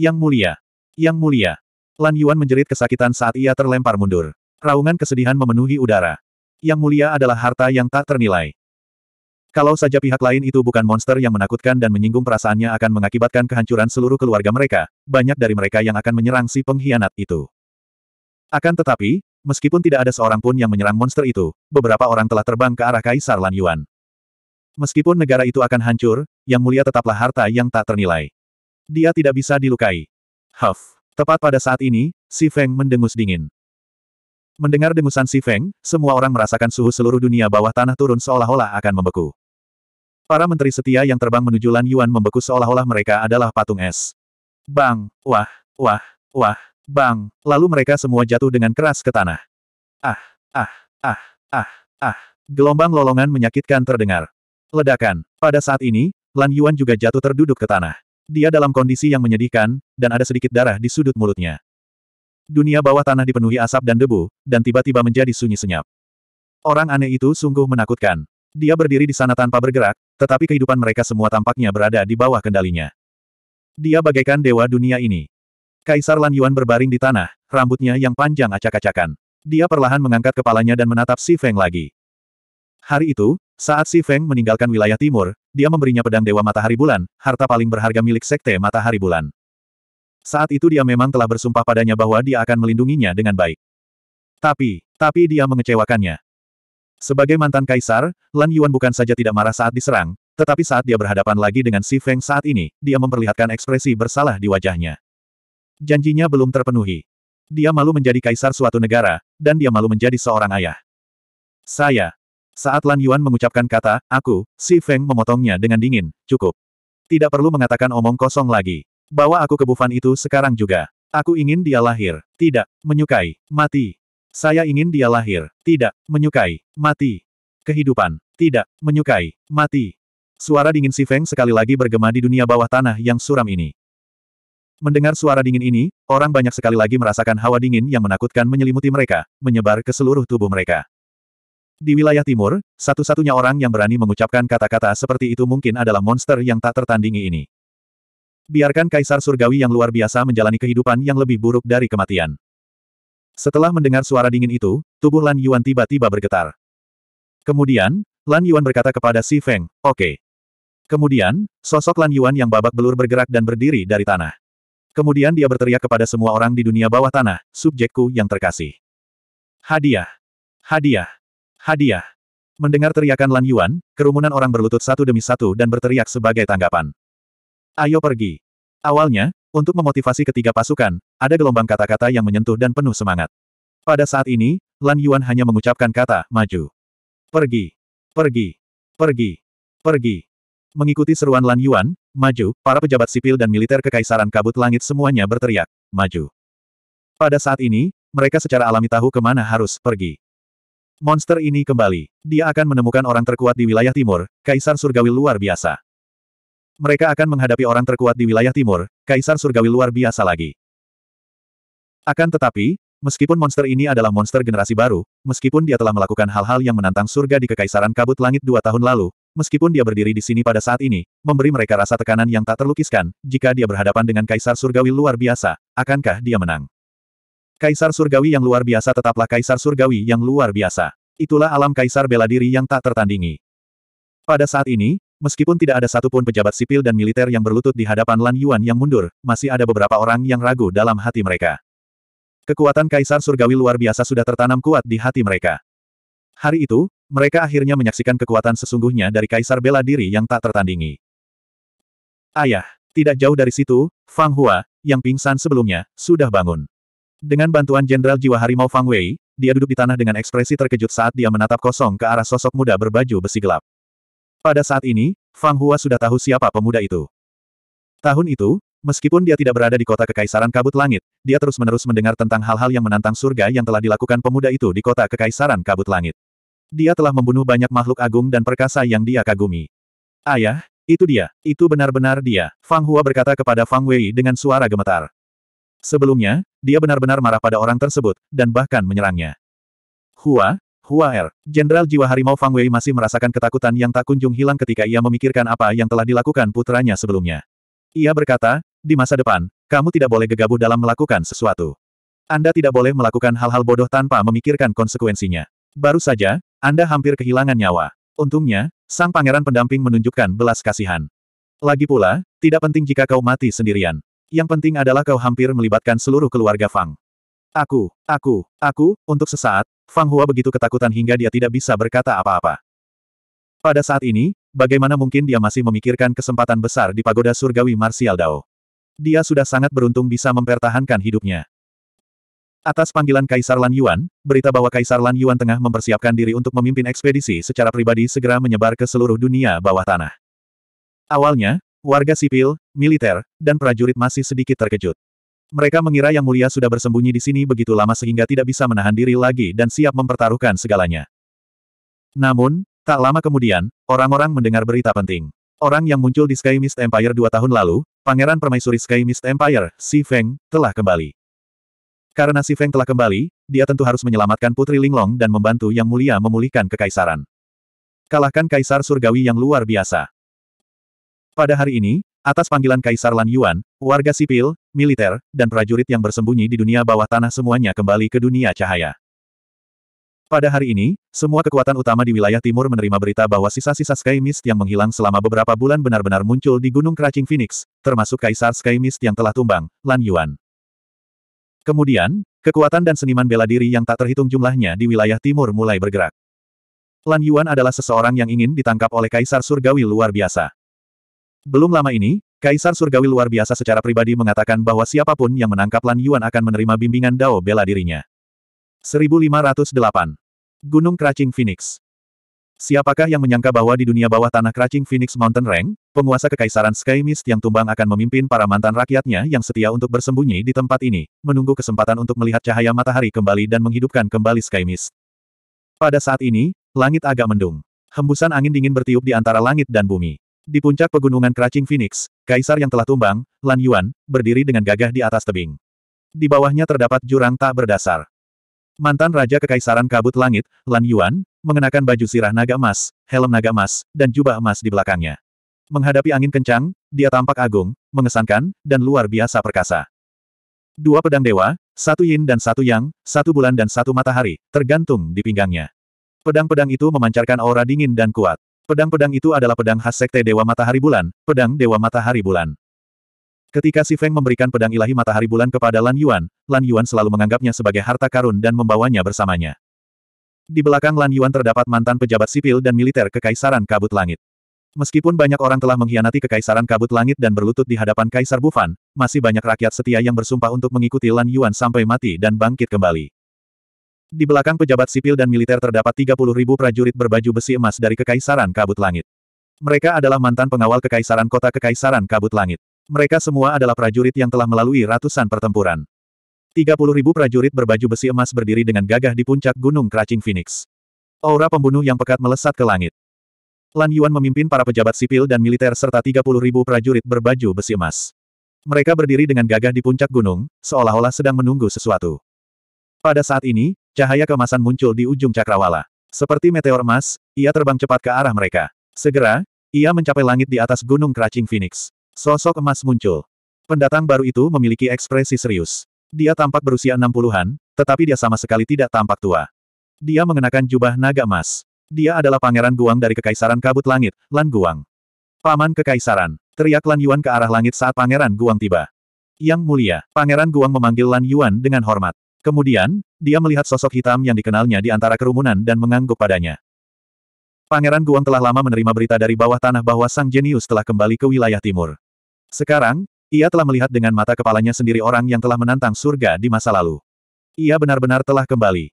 Yang mulia. Yang mulia. Lan Yuan menjerit kesakitan saat ia terlempar mundur. Raungan kesedihan memenuhi udara. Yang mulia adalah harta yang tak ternilai. Kalau saja pihak lain itu bukan monster yang menakutkan dan menyinggung perasaannya akan mengakibatkan kehancuran seluruh keluarga mereka, banyak dari mereka yang akan menyerang si pengkhianat itu. Akan tetapi, meskipun tidak ada seorang pun yang menyerang monster itu, beberapa orang telah terbang ke arah Kaisar Lan Yuan. Meskipun negara itu akan hancur, yang mulia tetaplah harta yang tak ternilai. Dia tidak bisa dilukai. Huff. Tepat pada saat ini, Si Feng mendengus dingin. Mendengar dengusan Si Feng, semua orang merasakan suhu seluruh dunia bawah tanah turun seolah-olah akan membeku. Para menteri setia yang terbang menuju Lan Yuan membeku seolah-olah mereka adalah patung es. Bang, wah, wah, wah, bang, lalu mereka semua jatuh dengan keras ke tanah. Ah, ah, ah, ah, ah, gelombang lolongan menyakitkan terdengar. Ledakan. Pada saat ini, Lan Yuan juga jatuh terduduk ke tanah. Dia dalam kondisi yang menyedihkan, dan ada sedikit darah di sudut mulutnya. Dunia bawah tanah dipenuhi asap dan debu, dan tiba-tiba menjadi sunyi senyap. Orang aneh itu sungguh menakutkan. Dia berdiri di sana tanpa bergerak, tetapi kehidupan mereka semua tampaknya berada di bawah kendalinya. Dia bagaikan dewa dunia ini. Kaisar Lan Yuan berbaring di tanah, rambutnya yang panjang acak-acakan. Dia perlahan mengangkat kepalanya dan menatap Si Feng lagi. Hari itu, saat Si Feng meninggalkan wilayah timur, dia memberinya pedang Dewa Matahari Bulan, harta paling berharga milik Sekte Matahari Bulan. Saat itu dia memang telah bersumpah padanya bahwa dia akan melindunginya dengan baik. Tapi, tapi dia mengecewakannya. Sebagai mantan kaisar, Lan Yuan bukan saja tidak marah saat diserang, tetapi saat dia berhadapan lagi dengan Si Feng saat ini, dia memperlihatkan ekspresi bersalah di wajahnya. Janjinya belum terpenuhi. Dia malu menjadi kaisar suatu negara, dan dia malu menjadi seorang ayah. Saya, saat Lan Yuan mengucapkan kata, aku, si Feng memotongnya dengan dingin, cukup. Tidak perlu mengatakan omong kosong lagi. Bawa aku ke bufan itu sekarang juga. Aku ingin dia lahir. Tidak, menyukai, mati. Saya ingin dia lahir. Tidak, menyukai, mati. Kehidupan. Tidak, menyukai, mati. Suara dingin si Feng sekali lagi bergema di dunia bawah tanah yang suram ini. Mendengar suara dingin ini, orang banyak sekali lagi merasakan hawa dingin yang menakutkan menyelimuti mereka, menyebar ke seluruh tubuh mereka. Di wilayah timur, satu-satunya orang yang berani mengucapkan kata-kata seperti itu mungkin adalah monster yang tak tertandingi ini. Biarkan kaisar surgawi yang luar biasa menjalani kehidupan yang lebih buruk dari kematian. Setelah mendengar suara dingin itu, tubuh Lan Yuan tiba-tiba bergetar. Kemudian, Lan Yuan berkata kepada Si Feng, oke. Okay. Kemudian, sosok Lan Yuan yang babak belur bergerak dan berdiri dari tanah. Kemudian dia berteriak kepada semua orang di dunia bawah tanah, subjekku yang terkasih. Hadiah. Hadiah. Hadiah. Mendengar teriakan Lan Yuan, kerumunan orang berlutut satu demi satu dan berteriak sebagai tanggapan. Ayo pergi. Awalnya, untuk memotivasi ketiga pasukan, ada gelombang kata-kata yang menyentuh dan penuh semangat. Pada saat ini, Lan Yuan hanya mengucapkan kata, maju. Pergi. Pergi. Pergi. Pergi. Mengikuti seruan Lan Yuan, maju, para pejabat sipil dan militer Kekaisaran Kabut Langit semuanya berteriak, maju. Pada saat ini, mereka secara alami tahu kemana harus pergi. Monster ini kembali. Dia akan menemukan orang terkuat di wilayah timur, Kaisar Surgawi luar biasa. Mereka akan menghadapi orang terkuat di wilayah timur, Kaisar Surgawi luar biasa lagi. Akan tetapi, meskipun monster ini adalah monster generasi baru, meskipun dia telah melakukan hal-hal yang menantang surga di Kekaisaran Kabut Langit dua tahun lalu, meskipun dia berdiri di sini pada saat ini, memberi mereka rasa tekanan yang tak terlukiskan, jika dia berhadapan dengan Kaisar Surgawi luar biasa, akankah dia menang? Kaisar surgawi yang luar biasa tetaplah kaisar surgawi yang luar biasa. Itulah alam kaisar bela diri yang tak tertandingi. Pada saat ini, meskipun tidak ada satupun pejabat sipil dan militer yang berlutut di hadapan Lan Yuan yang mundur, masih ada beberapa orang yang ragu dalam hati mereka. Kekuatan kaisar surgawi luar biasa sudah tertanam kuat di hati mereka. Hari itu, mereka akhirnya menyaksikan kekuatan sesungguhnya dari kaisar bela diri yang tak tertandingi. Ayah, tidak jauh dari situ, Fang Hua, yang pingsan sebelumnya, sudah bangun. Dengan bantuan Jenderal Jiwa Harimau Fang Wei, dia duduk di tanah dengan ekspresi terkejut saat dia menatap kosong ke arah sosok muda berbaju besi gelap. Pada saat ini, Fang Hua sudah tahu siapa pemuda itu. Tahun itu, meskipun dia tidak berada di kota Kekaisaran Kabut Langit, dia terus-menerus mendengar tentang hal-hal yang menantang surga yang telah dilakukan pemuda itu di kota Kekaisaran Kabut Langit. Dia telah membunuh banyak makhluk agung dan perkasa yang dia kagumi. Ayah, itu dia, itu benar-benar dia, Fang Hua berkata kepada Fang Wei dengan suara gemetar. Sebelumnya, dia benar-benar marah pada orang tersebut, dan bahkan menyerangnya. Hua, Hua Er, Jenderal Jiwa Harimau Fang Wei masih merasakan ketakutan yang tak kunjung hilang ketika ia memikirkan apa yang telah dilakukan putranya sebelumnya. Ia berkata, di masa depan, kamu tidak boleh gegabah dalam melakukan sesuatu. Anda tidak boleh melakukan hal-hal bodoh tanpa memikirkan konsekuensinya. Baru saja, Anda hampir kehilangan nyawa. Untungnya, sang pangeran pendamping menunjukkan belas kasihan. Lagi pula, tidak penting jika kau mati sendirian. Yang penting adalah kau hampir melibatkan seluruh keluarga Fang. Aku, aku, aku, untuk sesaat, Fang Hua begitu ketakutan hingga dia tidak bisa berkata apa-apa. Pada saat ini, bagaimana mungkin dia masih memikirkan kesempatan besar di pagoda surgawi Martial Dao. Dia sudah sangat beruntung bisa mempertahankan hidupnya. Atas panggilan Kaisar Lan Yuan, berita bahwa Kaisar Lan Yuan tengah mempersiapkan diri untuk memimpin ekspedisi secara pribadi segera menyebar ke seluruh dunia bawah tanah. Awalnya, Warga sipil, militer, dan prajurit masih sedikit terkejut. Mereka mengira Yang Mulia sudah bersembunyi di sini begitu lama sehingga tidak bisa menahan diri lagi dan siap mempertaruhkan segalanya. Namun, tak lama kemudian, orang-orang mendengar berita penting. Orang yang muncul di Sky Mist Empire dua tahun lalu, Pangeran Permaisuri Sky Mist Empire, Si Feng, telah kembali. Karena Si Feng telah kembali, dia tentu harus menyelamatkan Putri Linglong dan membantu Yang Mulia memulihkan kekaisaran. Kalahkan Kaisar Surgawi yang luar biasa. Pada hari ini, atas panggilan Kaisar Lan Yuan, warga sipil, militer, dan prajurit yang bersembunyi di dunia bawah tanah semuanya kembali ke dunia cahaya. Pada hari ini, semua kekuatan utama di wilayah timur menerima berita bahwa sisa-sisa Sky Mist yang menghilang selama beberapa bulan benar-benar muncul di Gunung Keracing Phoenix, termasuk Kaisar Sky Mist yang telah tumbang, Lan Yuan. Kemudian, kekuatan dan seniman bela diri yang tak terhitung jumlahnya di wilayah timur mulai bergerak. Lan Yuan adalah seseorang yang ingin ditangkap oleh Kaisar Surgawi luar biasa. Belum lama ini, Kaisar Surgawi luar biasa secara pribadi mengatakan bahwa siapapun yang menangkap Lan Yuan akan menerima bimbingan Dao bela dirinya. 1508. Gunung Kracing Phoenix Siapakah yang menyangka bahwa di dunia bawah tanah Kracing Phoenix Mountain Rank, penguasa kekaisaran Sky Mist yang tumbang akan memimpin para mantan rakyatnya yang setia untuk bersembunyi di tempat ini, menunggu kesempatan untuk melihat cahaya matahari kembali dan menghidupkan kembali Sky Mist. Pada saat ini, langit agak mendung. Hembusan angin dingin bertiup di antara langit dan bumi. Di puncak pegunungan Kracing Phoenix, kaisar yang telah tumbang, Lan Yuan, berdiri dengan gagah di atas tebing. Di bawahnya terdapat jurang tak berdasar. Mantan Raja Kekaisaran Kabut Langit, Lan Yuan, mengenakan baju sirah naga emas, helm naga emas, dan jubah emas di belakangnya. Menghadapi angin kencang, dia tampak agung, mengesankan, dan luar biasa perkasa. Dua pedang dewa, satu yin dan satu yang, satu bulan dan satu matahari, tergantung di pinggangnya. Pedang-pedang itu memancarkan aura dingin dan kuat. Pedang-pedang itu adalah pedang khas Sekte Dewa Matahari Bulan, pedang Dewa Matahari Bulan. Ketika Si Feng memberikan pedang ilahi matahari bulan kepada Lan Yuan, Lan Yuan selalu menganggapnya sebagai harta karun dan membawanya bersamanya. Di belakang Lan Yuan terdapat mantan pejabat sipil dan militer Kekaisaran Kabut Langit. Meskipun banyak orang telah mengkhianati Kekaisaran Kabut Langit dan berlutut di hadapan Kaisar Bufan, masih banyak rakyat setia yang bersumpah untuk mengikuti Lan Yuan sampai mati dan bangkit kembali. Di belakang pejabat sipil dan militer terdapat 30 ribu prajurit berbaju besi emas dari Kekaisaran Kabut Langit. Mereka adalah mantan pengawal Kekaisaran Kota Kekaisaran Kabut Langit. Mereka semua adalah prajurit yang telah melalui ratusan pertempuran. 30 ribu prajurit berbaju besi emas berdiri dengan gagah di puncak Gunung Kracing Phoenix. Aura pembunuh yang pekat melesat ke langit. Lan Yuan memimpin para pejabat sipil dan militer serta 30 ribu prajurit berbaju besi emas. Mereka berdiri dengan gagah di puncak gunung, seolah-olah sedang menunggu sesuatu. Pada saat ini, Cahaya kemasan muncul di ujung cakrawala. Seperti meteor emas, ia terbang cepat ke arah mereka. Segera, ia mencapai langit di atas gunung keracing Phoenix. Sosok emas muncul. Pendatang baru itu memiliki ekspresi serius. Dia tampak berusia 60-an, tetapi dia sama sekali tidak tampak tua. Dia mengenakan jubah naga emas. Dia adalah pangeran Guang dari Kekaisaran Kabut Langit, Lan Guang. Paman Kekaisaran, teriak Lan Yuan ke arah langit saat pangeran Guang tiba. Yang mulia, pangeran Guang memanggil Lan Yuan dengan hormat. Kemudian, dia melihat sosok hitam yang dikenalnya di antara kerumunan dan mengangguk padanya. Pangeran Guang telah lama menerima berita dari bawah tanah bahwa sang jenius telah kembali ke wilayah timur. Sekarang, ia telah melihat dengan mata kepalanya sendiri orang yang telah menantang surga di masa lalu. Ia benar-benar telah kembali.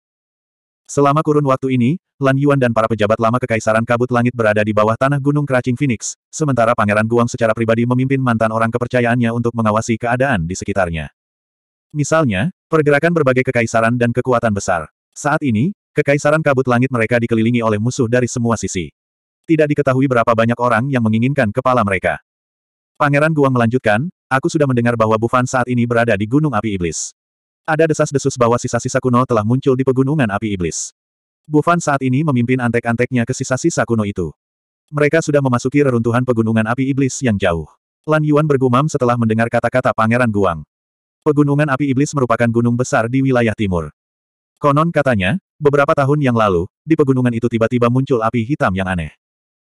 Selama kurun waktu ini, Lan Yuan dan para pejabat lama Kekaisaran Kabut Langit berada di bawah tanah Gunung Keracing Phoenix, sementara Pangeran Guang secara pribadi memimpin mantan orang kepercayaannya untuk mengawasi keadaan di sekitarnya. Misalnya, Pergerakan berbagai kekaisaran dan kekuatan besar. Saat ini, kekaisaran kabut langit mereka dikelilingi oleh musuh dari semua sisi. Tidak diketahui berapa banyak orang yang menginginkan kepala mereka. Pangeran Guang melanjutkan, aku sudah mendengar bahwa Bufan saat ini berada di Gunung Api Iblis. Ada desas-desus bahwa sisa-sisa kuno telah muncul di pegunungan api iblis. Bufan saat ini memimpin antek-anteknya ke sisa-sisa kuno itu. Mereka sudah memasuki reruntuhan pegunungan api iblis yang jauh. Lan Yuan bergumam setelah mendengar kata-kata Pangeran Guang. Pegunungan Api Iblis merupakan gunung besar di wilayah timur. Konon katanya, beberapa tahun yang lalu, di pegunungan itu tiba-tiba muncul api hitam yang aneh.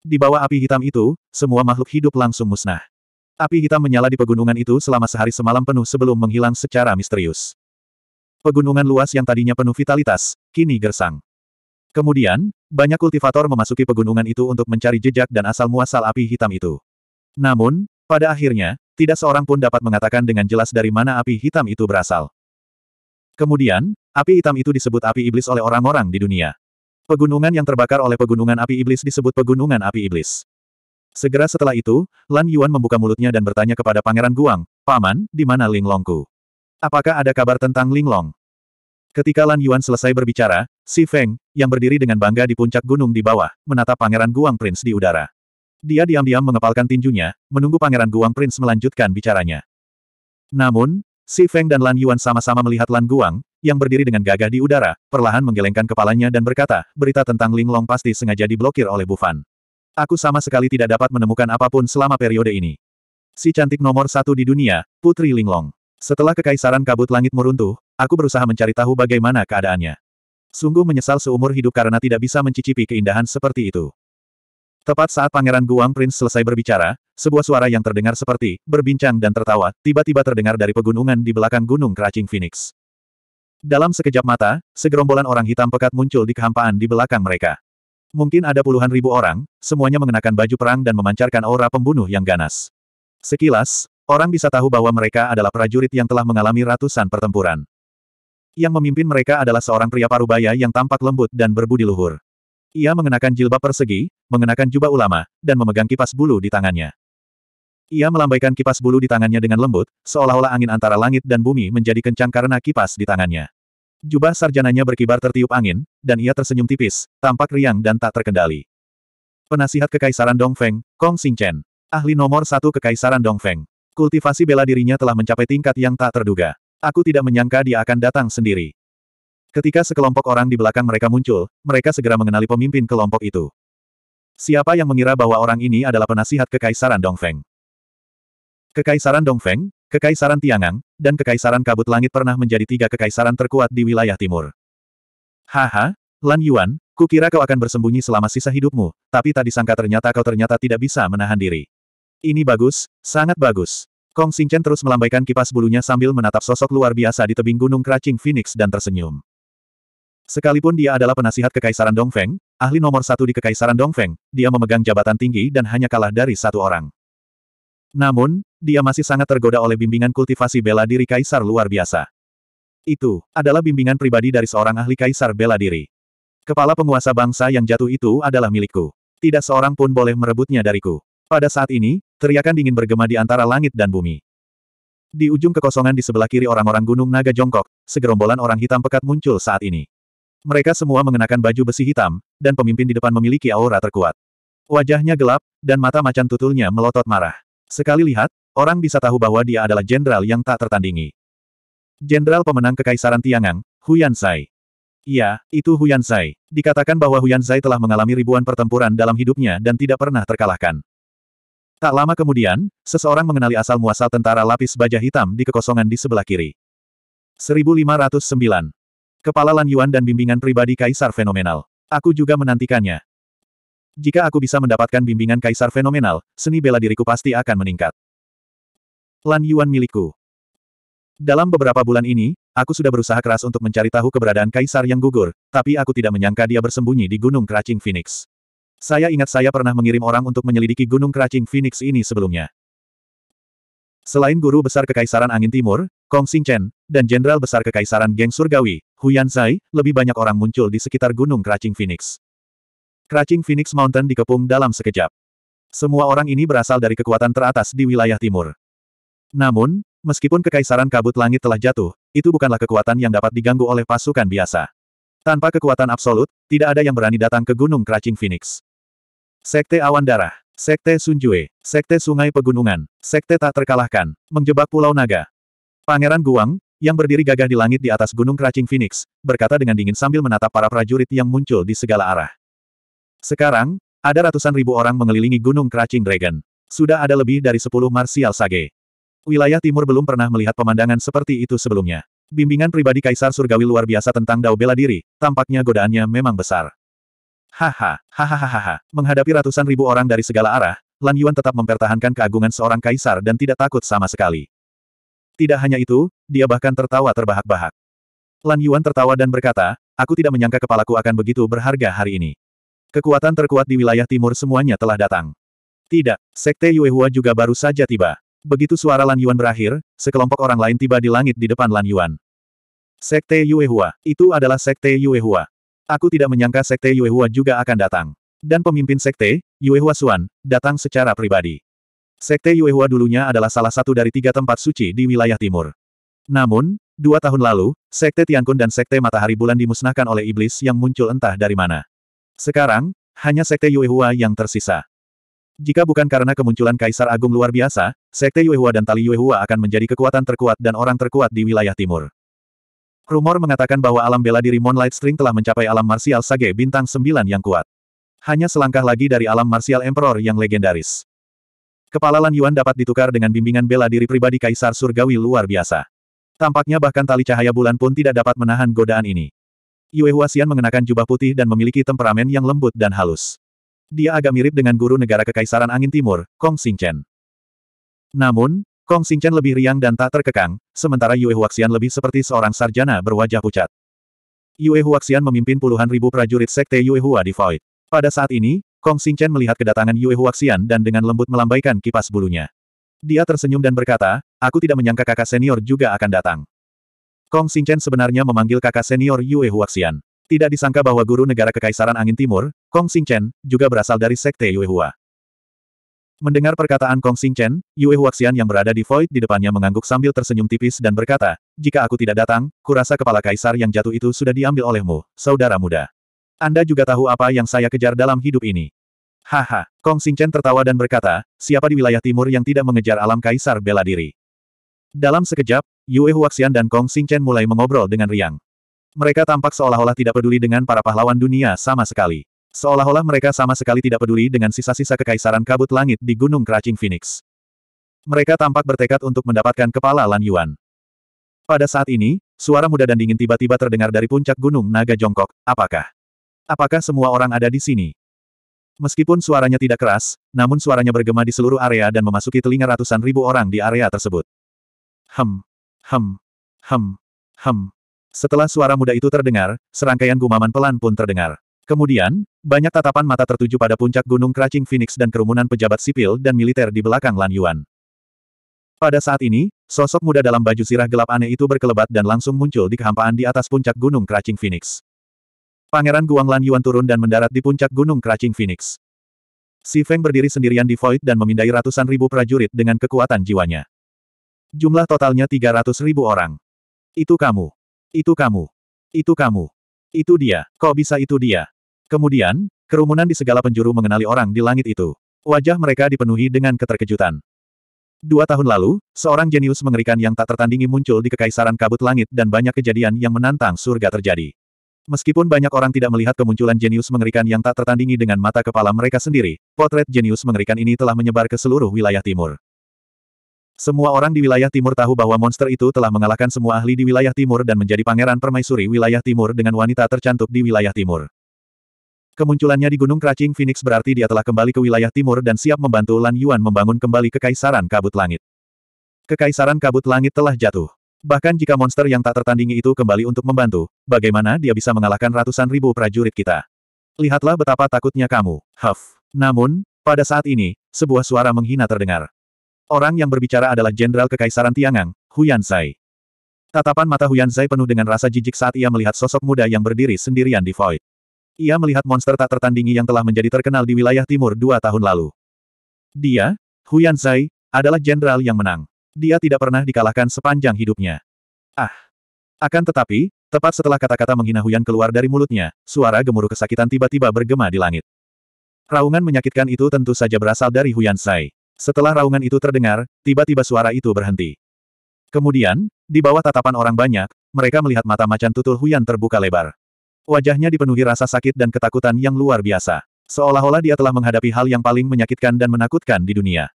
Di bawah api hitam itu, semua makhluk hidup langsung musnah. Api hitam menyala di pegunungan itu selama sehari semalam penuh sebelum menghilang secara misterius. Pegunungan luas yang tadinya penuh vitalitas, kini gersang. Kemudian, banyak kultivator memasuki pegunungan itu untuk mencari jejak dan asal-muasal api hitam itu. Namun, pada akhirnya, tidak seorang pun dapat mengatakan dengan jelas dari mana api hitam itu berasal. Kemudian, api hitam itu disebut api iblis oleh orang-orang di dunia. Pegunungan yang terbakar oleh pegunungan api iblis disebut pegunungan api iblis. Segera setelah itu, Lan Yuan membuka mulutnya dan bertanya kepada Pangeran Guang, Paman, di mana Ling Longku? Apakah ada kabar tentang Ling Long? Ketika Lan Yuan selesai berbicara, Si Feng, yang berdiri dengan bangga di puncak gunung di bawah, menatap Pangeran Guang Prince di udara. Dia diam-diam mengepalkan tinjunya, menunggu Pangeran Guang Prince melanjutkan bicaranya. Namun, Si Feng dan Lan Yuan sama-sama melihat Lan Guang, yang berdiri dengan gagah di udara, perlahan menggelengkan kepalanya dan berkata, berita tentang Ling Long pasti sengaja diblokir oleh Bu Fan. Aku sama sekali tidak dapat menemukan apapun selama periode ini. Si cantik nomor satu di dunia, Putri Ling Long. Setelah kekaisaran kabut langit meruntuh, aku berusaha mencari tahu bagaimana keadaannya. Sungguh menyesal seumur hidup karena tidak bisa mencicipi keindahan seperti itu. Tepat saat Pangeran Guang Prince selesai berbicara, sebuah suara yang terdengar seperti berbincang dan tertawa tiba-tiba terdengar dari pegunungan di belakang Gunung Keracing Phoenix. Dalam sekejap mata, segerombolan orang hitam pekat muncul di kehampaan di belakang mereka. Mungkin ada puluhan ribu orang, semuanya mengenakan baju perang dan memancarkan aura pembunuh yang ganas. Sekilas, orang bisa tahu bahwa mereka adalah prajurit yang telah mengalami ratusan pertempuran. Yang memimpin mereka adalah seorang pria parubaya yang tampak lembut dan berbudi luhur. Ia mengenakan jilbab persegi, mengenakan jubah ulama, dan memegang kipas bulu di tangannya. Ia melambaikan kipas bulu di tangannya dengan lembut, seolah-olah angin antara langit dan bumi menjadi kencang karena kipas di tangannya. Jubah sarjananya berkibar tertiup angin, dan ia tersenyum tipis, tampak riang dan tak terkendali. Penasihat Kekaisaran Dongfeng, Kong Xingchen. Ahli nomor satu Kekaisaran Dongfeng. Kultivasi bela dirinya telah mencapai tingkat yang tak terduga. Aku tidak menyangka dia akan datang sendiri. Ketika sekelompok orang di belakang mereka muncul, mereka segera mengenali pemimpin kelompok itu. Siapa yang mengira bahwa orang ini adalah penasihat Kekaisaran Dongfeng? Kekaisaran Dongfeng, Kekaisaran Tiangang, dan Kekaisaran Kabut Langit pernah menjadi tiga kekaisaran terkuat di wilayah timur. Haha, Lan Yuan, kukira kau akan bersembunyi selama sisa hidupmu, tapi tak disangka ternyata kau ternyata tidak bisa menahan diri. Ini bagus, sangat bagus. Kong Xingchen terus melambaikan kipas bulunya sambil menatap sosok luar biasa di tebing gunung Kracing Phoenix dan tersenyum. Sekalipun dia adalah penasihat Kekaisaran Dongfeng, ahli nomor satu di Kekaisaran Dongfeng, dia memegang jabatan tinggi dan hanya kalah dari satu orang. Namun, dia masih sangat tergoda oleh bimbingan kultivasi bela diri kaisar luar biasa. Itu adalah bimbingan pribadi dari seorang ahli kaisar bela diri. Kepala penguasa bangsa yang jatuh itu adalah milikku. Tidak seorang pun boleh merebutnya dariku. Pada saat ini, teriakan dingin bergema di antara langit dan bumi. Di ujung kekosongan di sebelah kiri orang-orang Gunung Naga jongkok, segerombolan orang hitam pekat muncul saat ini. Mereka semua mengenakan baju besi hitam, dan pemimpin di depan memiliki aura terkuat. Wajahnya gelap, dan mata macan tutulnya melotot marah. Sekali lihat, orang bisa tahu bahwa dia adalah jenderal yang tak tertandingi. Jenderal pemenang Kekaisaran Tiangang, Huyan Zai. Iya, itu Huyan Zai. Dikatakan bahwa Huyan Zai telah mengalami ribuan pertempuran dalam hidupnya dan tidak pernah terkalahkan. Tak lama kemudian, seseorang mengenali asal-muasal tentara lapis baja hitam di kekosongan di sebelah kiri. 1509 Kepala Lan Yuan dan bimbingan pribadi Kaisar Fenomenal. Aku juga menantikannya. Jika aku bisa mendapatkan bimbingan Kaisar Fenomenal, seni bela diriku pasti akan meningkat. Lan Yuan milikku. Dalam beberapa bulan ini, aku sudah berusaha keras untuk mencari tahu keberadaan Kaisar yang gugur, tapi aku tidak menyangka dia bersembunyi di Gunung Keracing Phoenix. Saya ingat saya pernah mengirim orang untuk menyelidiki Gunung Keracing Phoenix ini sebelumnya. Selain guru besar Kekaisaran Angin Timur, Kong Xingchen, dan Jenderal Besar Kekaisaran Geng Surgawi, Huyan Zai, lebih banyak orang muncul di sekitar Gunung Keracing Phoenix. Keracing Phoenix Mountain dikepung dalam sekejap. Semua orang ini berasal dari kekuatan teratas di wilayah timur. Namun, meskipun kekaisaran kabut langit telah jatuh, itu bukanlah kekuatan yang dapat diganggu oleh pasukan biasa. Tanpa kekuatan absolut, tidak ada yang berani datang ke Gunung Keracing Phoenix. Sekte Awan Darah, Sekte Sunjue, Sekte Sungai Pegunungan, Sekte Tak Terkalahkan, Menjebak Pulau Naga. Pangeran Guang, yang berdiri gagah di langit di atas gunung keracing Phoenix, berkata dengan dingin sambil menatap para prajurit yang muncul di segala arah. Sekarang, ada ratusan ribu orang mengelilingi gunung keracing Dragon. Sudah ada lebih dari sepuluh Marsial Sage. Wilayah timur belum pernah melihat pemandangan seperti itu sebelumnya. Bimbingan pribadi Kaisar Surgawi luar biasa tentang Dao Bela Diri, tampaknya godaannya memang besar. Haha, hahaha, menghadapi ratusan ribu orang dari segala arah, Lan Yuan tetap mempertahankan keagungan seorang kaisar dan tidak takut sama sekali. Tidak hanya itu, dia bahkan tertawa terbahak-bahak. Lan Yuan tertawa dan berkata, aku tidak menyangka kepalaku akan begitu berharga hari ini. Kekuatan terkuat di wilayah timur semuanya telah datang. Tidak, Sekte Yuehua juga baru saja tiba. Begitu suara Lan Yuan berakhir, sekelompok orang lain tiba di langit di depan Lan Yuan. Sekte Yuehua, itu adalah Sekte Yuehua. Aku tidak menyangka Sekte Yuehua juga akan datang. Dan pemimpin Sekte, Yuehua Suan datang secara pribadi. Sekte Yuehua dulunya adalah salah satu dari tiga tempat suci di wilayah timur. Namun, dua tahun lalu, Sekte Tiankun dan Sekte Matahari Bulan dimusnahkan oleh iblis yang muncul entah dari mana. Sekarang, hanya Sekte Yuehua yang tersisa. Jika bukan karena kemunculan Kaisar Agung luar biasa, Sekte Yuehua dan Tali Yuehua akan menjadi kekuatan terkuat dan orang terkuat di wilayah timur. Rumor mengatakan bahwa alam bela diri Moonlight String telah mencapai alam marsial Sage bintang 9 yang kuat. Hanya selangkah lagi dari alam marsial Emperor yang legendaris. Kepala Lan Yuan dapat ditukar dengan bimbingan bela diri pribadi Kaisar Surgawi luar biasa. Tampaknya bahkan tali cahaya bulan pun tidak dapat menahan godaan ini. Yue Huasian mengenakan jubah putih dan memiliki temperamen yang lembut dan halus. Dia agak mirip dengan guru negara Kekaisaran Angin Timur, Kong Xingchen. Namun, Kong Xingchen lebih riang dan tak terkekang, sementara Yue Huaxian lebih seperti seorang sarjana berwajah pucat. Yue Huaxian memimpin puluhan ribu prajurit sekte Yue Hua di Void. Pada saat ini, Kong Xingchen melihat kedatangan Yue Huaxian dan dengan lembut melambaikan kipas bulunya. Dia tersenyum dan berkata, aku tidak menyangka kakak senior juga akan datang. Kong Xingchen sebenarnya memanggil kakak senior Yue Huaxian. Tidak disangka bahwa guru negara Kekaisaran Angin Timur, Kong Xingchen, juga berasal dari sekte Yue Hua. Mendengar perkataan Kong Xingchen, Yue Huaxian yang berada di void di depannya mengangguk sambil tersenyum tipis dan berkata, jika aku tidak datang, kurasa kepala kaisar yang jatuh itu sudah diambil olehmu, saudara muda. Anda juga tahu apa yang saya kejar dalam hidup ini. Haha, Kong Xingchen tertawa dan berkata, siapa di wilayah timur yang tidak mengejar alam kaisar bela diri? Dalam sekejap, Yue Huaxian dan Kong Xingchen mulai mengobrol dengan riang. Mereka tampak seolah-olah tidak peduli dengan para pahlawan dunia sama sekali. Seolah-olah mereka sama sekali tidak peduli dengan sisa-sisa kekaisaran kabut langit di Gunung Keracing Phoenix. Mereka tampak bertekad untuk mendapatkan kepala Lan Yuan. Pada saat ini, suara muda dan dingin tiba-tiba terdengar dari puncak gunung naga jongkok, apakah? Apakah semua orang ada di sini? Meskipun suaranya tidak keras, namun suaranya bergema di seluruh area dan memasuki telinga ratusan ribu orang di area tersebut. Hem, hem, hem, hem. Setelah suara muda itu terdengar, serangkaian gumaman pelan pun terdengar. Kemudian, banyak tatapan mata tertuju pada puncak gunung Kracing Phoenix dan kerumunan pejabat sipil dan militer di belakang Lan Yuan. Pada saat ini, sosok muda dalam baju sirah gelap aneh itu berkelebat dan langsung muncul di kehampaan di atas puncak gunung Kracing Phoenix. Pangeran Guanglan Yuan turun dan mendarat di puncak Gunung Keracing Phoenix. Si Feng berdiri sendirian di Void dan memindai ratusan ribu prajurit dengan kekuatan jiwanya. Jumlah totalnya 300 ribu orang. Itu kamu. Itu kamu. Itu kamu. Itu dia. Kok bisa itu dia? Kemudian, kerumunan di segala penjuru mengenali orang di langit itu. Wajah mereka dipenuhi dengan keterkejutan. Dua tahun lalu, seorang jenius mengerikan yang tak tertandingi muncul di Kekaisaran Kabut Langit dan banyak kejadian yang menantang surga terjadi. Meskipun banyak orang tidak melihat kemunculan jenius mengerikan yang tak tertandingi dengan mata kepala mereka sendiri, potret jenius mengerikan ini telah menyebar ke seluruh wilayah timur. Semua orang di wilayah timur tahu bahwa monster itu telah mengalahkan semua ahli di wilayah timur dan menjadi pangeran permaisuri wilayah timur dengan wanita tercantik di wilayah timur. Kemunculannya di Gunung Kracing Phoenix berarti dia telah kembali ke wilayah timur dan siap membantu Lan Yuan membangun kembali Kekaisaran Kabut Langit. Kekaisaran Kabut Langit telah jatuh. Bahkan jika monster yang tak tertandingi itu kembali untuk membantu, bagaimana dia bisa mengalahkan ratusan ribu prajurit kita? Lihatlah betapa takutnya kamu, Huff. Namun, pada saat ini, sebuah suara menghina terdengar. Orang yang berbicara adalah Jenderal Kekaisaran Tiangang, Huyan Tatapan mata Huyan penuh dengan rasa jijik saat ia melihat sosok muda yang berdiri sendirian di void. Ia melihat monster tak tertandingi yang telah menjadi terkenal di wilayah timur dua tahun lalu. Dia, Huyan Zai, adalah jenderal yang menang. Dia tidak pernah dikalahkan sepanjang hidupnya. Ah! Akan tetapi, tepat setelah kata-kata menghina Huyan keluar dari mulutnya, suara gemuruh kesakitan tiba-tiba bergema di langit. Raungan menyakitkan itu tentu saja berasal dari Huyan Sai. Setelah raungan itu terdengar, tiba-tiba suara itu berhenti. Kemudian, di bawah tatapan orang banyak, mereka melihat mata macan tutul Huyan terbuka lebar. Wajahnya dipenuhi rasa sakit dan ketakutan yang luar biasa. Seolah-olah dia telah menghadapi hal yang paling menyakitkan dan menakutkan di dunia.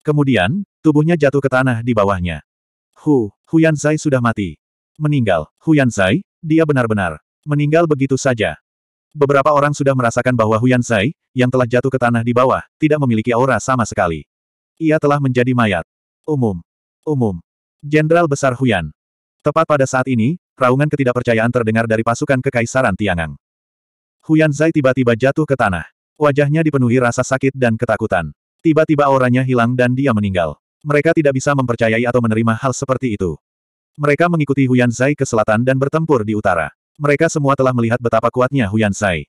Kemudian, tubuhnya jatuh ke tanah di bawahnya. Hu, Huyan Zai sudah mati. Meninggal, Huyan Zai, dia benar-benar meninggal begitu saja. Beberapa orang sudah merasakan bahwa Huyan Zai, yang telah jatuh ke tanah di bawah, tidak memiliki aura sama sekali. Ia telah menjadi mayat. Umum. Umum. Jenderal Besar Huyan. Tepat pada saat ini, raungan ketidakpercayaan terdengar dari pasukan Kekaisaran Tiangang. Huyan Zai tiba-tiba jatuh ke tanah. Wajahnya dipenuhi rasa sakit dan ketakutan. Tiba-tiba auranya hilang dan dia meninggal. Mereka tidak bisa mempercayai atau menerima hal seperti itu. Mereka mengikuti Huyan Zai ke selatan dan bertempur di utara. Mereka semua telah melihat betapa kuatnya Huyan Zai.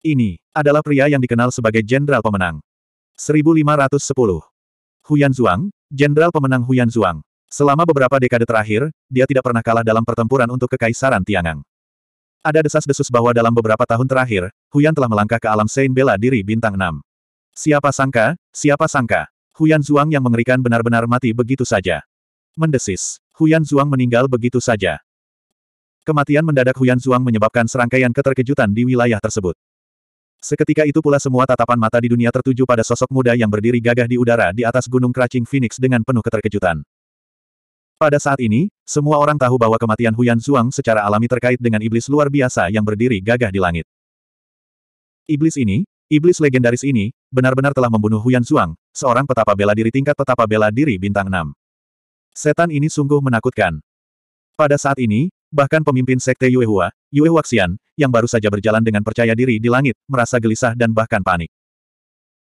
Ini adalah pria yang dikenal sebagai jenderal pemenang. 1510. Huyan Zhuang, jenderal pemenang Huyan Zhuang. Selama beberapa dekade terakhir, dia tidak pernah kalah dalam pertempuran untuk kekaisaran Tiangang. Ada desas-desus bahwa dalam beberapa tahun terakhir, Huyan telah melangkah ke alam Sein bela diri bintang 6. Siapa sangka, siapa sangka. Huyan Zhuang yang mengerikan benar-benar mati begitu saja. Mendesis. Huyan Zhuang meninggal begitu saja. Kematian mendadak Huyan Zhuang menyebabkan serangkaian keterkejutan di wilayah tersebut. Seketika itu pula semua tatapan mata di dunia tertuju pada sosok muda yang berdiri gagah di udara di atas gunung Kracing Phoenix dengan penuh keterkejutan. Pada saat ini, semua orang tahu bahwa kematian Huyan Zhuang secara alami terkait dengan iblis luar biasa yang berdiri gagah di langit. Iblis ini, Iblis legendaris ini, benar-benar telah membunuh Huyan Zhuang, seorang petapa bela diri tingkat petapa bela diri bintang 6. Setan ini sungguh menakutkan. Pada saat ini, bahkan pemimpin sekte Yuehua, Yue Waxian, yang baru saja berjalan dengan percaya diri di langit, merasa gelisah dan bahkan panik.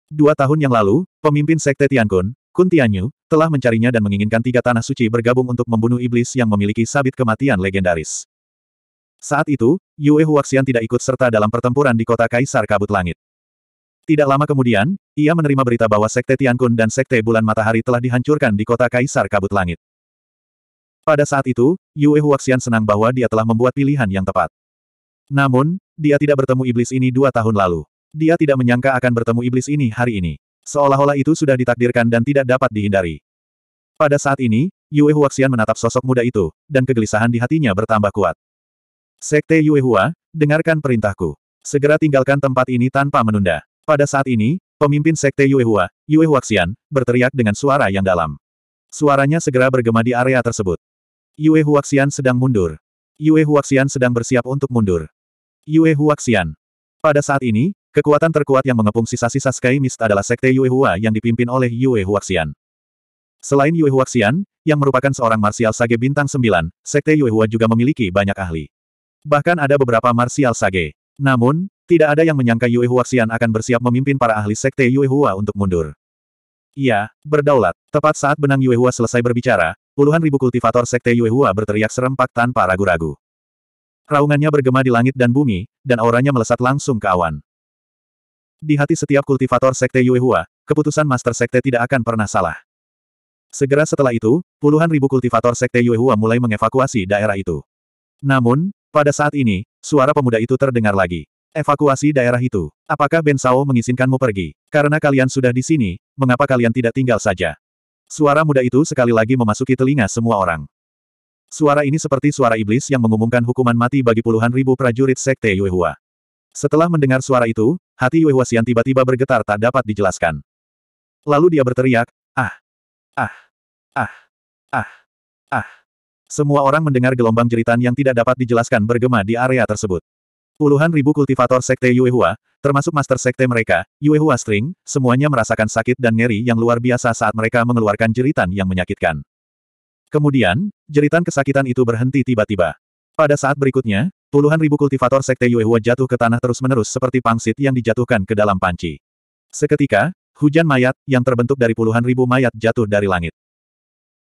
Dua tahun yang lalu, pemimpin sekte Tiankun, Kun Tianyu, telah mencarinya dan menginginkan tiga tanah suci bergabung untuk membunuh iblis yang memiliki sabit kematian legendaris. Saat itu, Yue Huaxian tidak ikut serta dalam pertempuran di kota Kaisar Kabut Langit. Tidak lama kemudian, ia menerima berita bahwa Sekte Tiankun dan Sekte Bulan Matahari telah dihancurkan di kota Kaisar Kabut Langit. Pada saat itu, Yue Huaxian senang bahwa dia telah membuat pilihan yang tepat. Namun, dia tidak bertemu iblis ini dua tahun lalu. Dia tidak menyangka akan bertemu iblis ini hari ini. Seolah-olah itu sudah ditakdirkan dan tidak dapat dihindari. Pada saat ini, Yue Huaxian menatap sosok muda itu, dan kegelisahan di hatinya bertambah kuat. Sekte Yue Hua, dengarkan perintahku. Segera tinggalkan tempat ini tanpa menunda. Pada saat ini, pemimpin sekte Yuehua, Yuehuaxian, berteriak dengan suara yang dalam. Suaranya segera bergema di area tersebut. Yuehuaxian sedang mundur. Yuehuaxian sedang bersiap untuk mundur. Yuehuaxian. Pada saat ini, kekuatan terkuat yang mengepung sisa-sisa Sky Mist adalah sekte Yuehua yang dipimpin oleh Yuehuaxian. Selain Yuehuaxian, yang merupakan seorang marsial sage bintang 9, Sekte Yuehua juga memiliki banyak ahli. Bahkan ada beberapa marsial sage. Namun, tidak ada yang menyangka Yue Huaxian akan bersiap memimpin para ahli sekte Yue Hua untuk mundur. Ya, berdaulat. Tepat saat benang Yue Hua selesai berbicara, puluhan ribu kultivator sekte Yue Hua berteriak serempak tanpa ragu-ragu. Raungannya bergema di langit dan bumi, dan auranya melesat langsung ke awan. Di hati setiap kultivator sekte Yue Hua, keputusan master sekte tidak akan pernah salah. Segera setelah itu, puluhan ribu kultivator sekte Yue Hua mulai mengevakuasi daerah itu. Namun, pada saat ini, suara pemuda itu terdengar lagi. Evakuasi daerah itu. Apakah Ben Sao mengizinkanmu pergi? Karena kalian sudah di sini, mengapa kalian tidak tinggal saja? Suara muda itu sekali lagi memasuki telinga semua orang. Suara ini seperti suara iblis yang mengumumkan hukuman mati bagi puluhan ribu prajurit Sekte Yuehua. Setelah mendengar suara itu, hati Yuehua Xian tiba-tiba bergetar tak dapat dijelaskan. Lalu dia berteriak, ah, ah, ah, ah, ah. Semua orang mendengar gelombang jeritan yang tidak dapat dijelaskan bergema di area tersebut. Puluhan ribu kultivator sekte Yuehua, termasuk master sekte mereka, Yuehua String, semuanya merasakan sakit dan ngeri yang luar biasa saat mereka mengeluarkan jeritan yang menyakitkan. Kemudian, jeritan kesakitan itu berhenti tiba-tiba. Pada saat berikutnya, puluhan ribu kultivator sekte Yuehua jatuh ke tanah terus-menerus seperti pangsit yang dijatuhkan ke dalam panci. Seketika, hujan mayat yang terbentuk dari puluhan ribu mayat jatuh dari langit.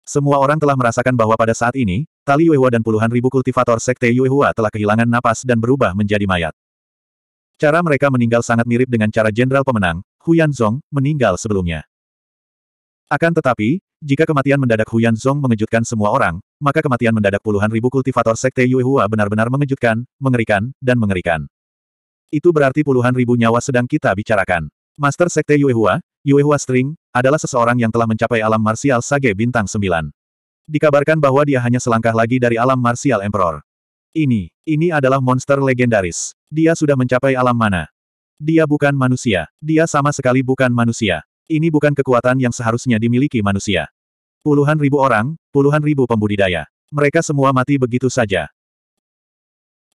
Semua orang telah merasakan bahwa pada saat ini, tali Yuehua dan puluhan ribu kultivator sekte Yuehua telah kehilangan napas dan berubah menjadi mayat. Cara mereka meninggal sangat mirip dengan cara jenderal pemenang, Huyan Zong, meninggal sebelumnya. Akan tetapi, jika kematian mendadak Huyan Zong mengejutkan semua orang, maka kematian mendadak puluhan ribu kultivator sekte Yuehua benar-benar mengejutkan, mengerikan, dan mengerikan. Itu berarti puluhan ribu nyawa sedang kita bicarakan. Master Sekte Yuehua, Yuehua String, adalah seseorang yang telah mencapai alam marsial Sage Bintang 9. Dikabarkan bahwa dia hanya selangkah lagi dari alam marsial Emperor. Ini, ini adalah monster legendaris. Dia sudah mencapai alam mana? Dia bukan manusia. Dia sama sekali bukan manusia. Ini bukan kekuatan yang seharusnya dimiliki manusia. Puluhan ribu orang, puluhan ribu pembudidaya. Mereka semua mati begitu saja.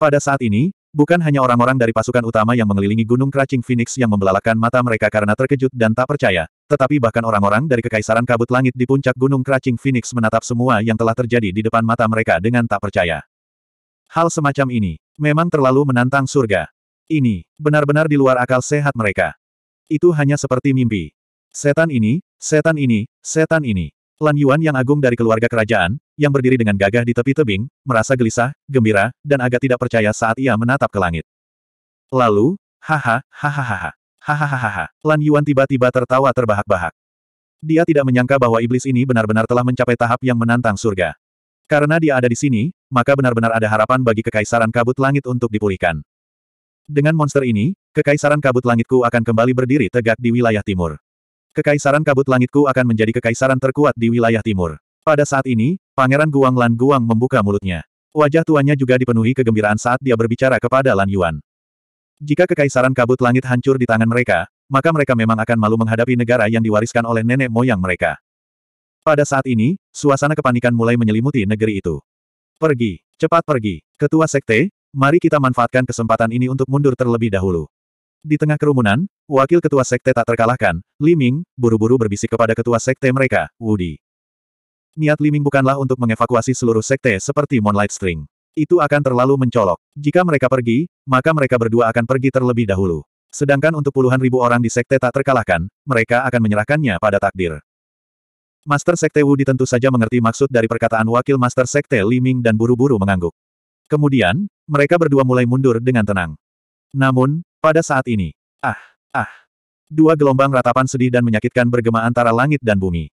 Pada saat ini, Bukan hanya orang-orang dari pasukan utama yang mengelilingi Gunung Kracing Phoenix yang membelalakan mata mereka karena terkejut dan tak percaya, tetapi bahkan orang-orang dari Kekaisaran Kabut Langit di puncak Gunung Kracing Phoenix menatap semua yang telah terjadi di depan mata mereka dengan tak percaya. Hal semacam ini, memang terlalu menantang surga. Ini, benar-benar di luar akal sehat mereka. Itu hanya seperti mimpi. Setan ini, setan ini, setan ini. Lan Yuan yang agung dari keluarga kerajaan, yang berdiri dengan gagah di tepi tebing, merasa gelisah, gembira, dan agak tidak percaya saat ia menatap ke langit. Lalu, haha, hahaha, hahaha, Lan Yuan tiba-tiba tertawa terbahak-bahak. Dia tidak menyangka bahwa iblis ini benar-benar telah mencapai tahap yang menantang surga. Karena dia ada di sini, maka benar-benar ada harapan bagi Kekaisaran Kabut Langit untuk dipulihkan. Dengan monster ini, Kekaisaran Kabut Langitku akan kembali berdiri tegak di wilayah timur. Kekaisaran Kabut Langitku akan menjadi kekaisaran terkuat di wilayah timur. Pada saat ini, Pangeran Guang Lan Guang membuka mulutnya. Wajah tuanya juga dipenuhi kegembiraan saat dia berbicara kepada Lan Yuan. Jika kekaisaran Kabut Langit hancur di tangan mereka, maka mereka memang akan malu menghadapi negara yang diwariskan oleh nenek moyang mereka. Pada saat ini, suasana kepanikan mulai menyelimuti negeri itu. Pergi, cepat pergi. Ketua Sekte, mari kita manfaatkan kesempatan ini untuk mundur terlebih dahulu. Di tengah kerumunan, wakil ketua sekte tak terkalahkan, Liming, buru-buru berbisik kepada ketua sekte mereka, Wudi. Niat Liming bukanlah untuk mengevakuasi seluruh sekte seperti Moonlight String. Itu akan terlalu mencolok. Jika mereka pergi, maka mereka berdua akan pergi terlebih dahulu. Sedangkan untuk puluhan ribu orang di sekte tak terkalahkan, mereka akan menyerahkannya pada takdir. Master Sekte Wudi tentu saja mengerti maksud dari perkataan wakil Master Sekte Liming dan buru-buru mengangguk. Kemudian, mereka berdua mulai mundur dengan tenang. Namun, pada saat ini, ah, ah, dua gelombang ratapan sedih dan menyakitkan bergema antara langit dan bumi.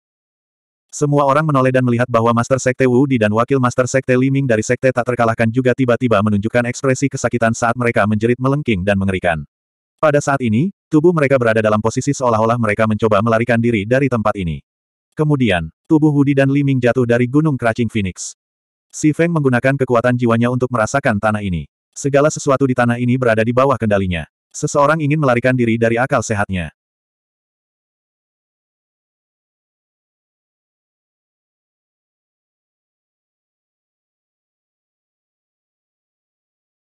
Semua orang menoleh dan melihat bahwa Master Sekte Wu Di dan Wakil Master Sekte Liming dari Sekte tak terkalahkan juga tiba-tiba menunjukkan ekspresi kesakitan saat mereka menjerit melengking dan mengerikan. Pada saat ini, tubuh mereka berada dalam posisi seolah-olah mereka mencoba melarikan diri dari tempat ini. Kemudian, tubuh Hudi dan Liming jatuh dari Gunung Kracing Phoenix. Si Feng menggunakan kekuatan jiwanya untuk merasakan tanah ini. Segala sesuatu di tanah ini berada di bawah kendalinya. Seseorang ingin melarikan diri dari akal sehatnya.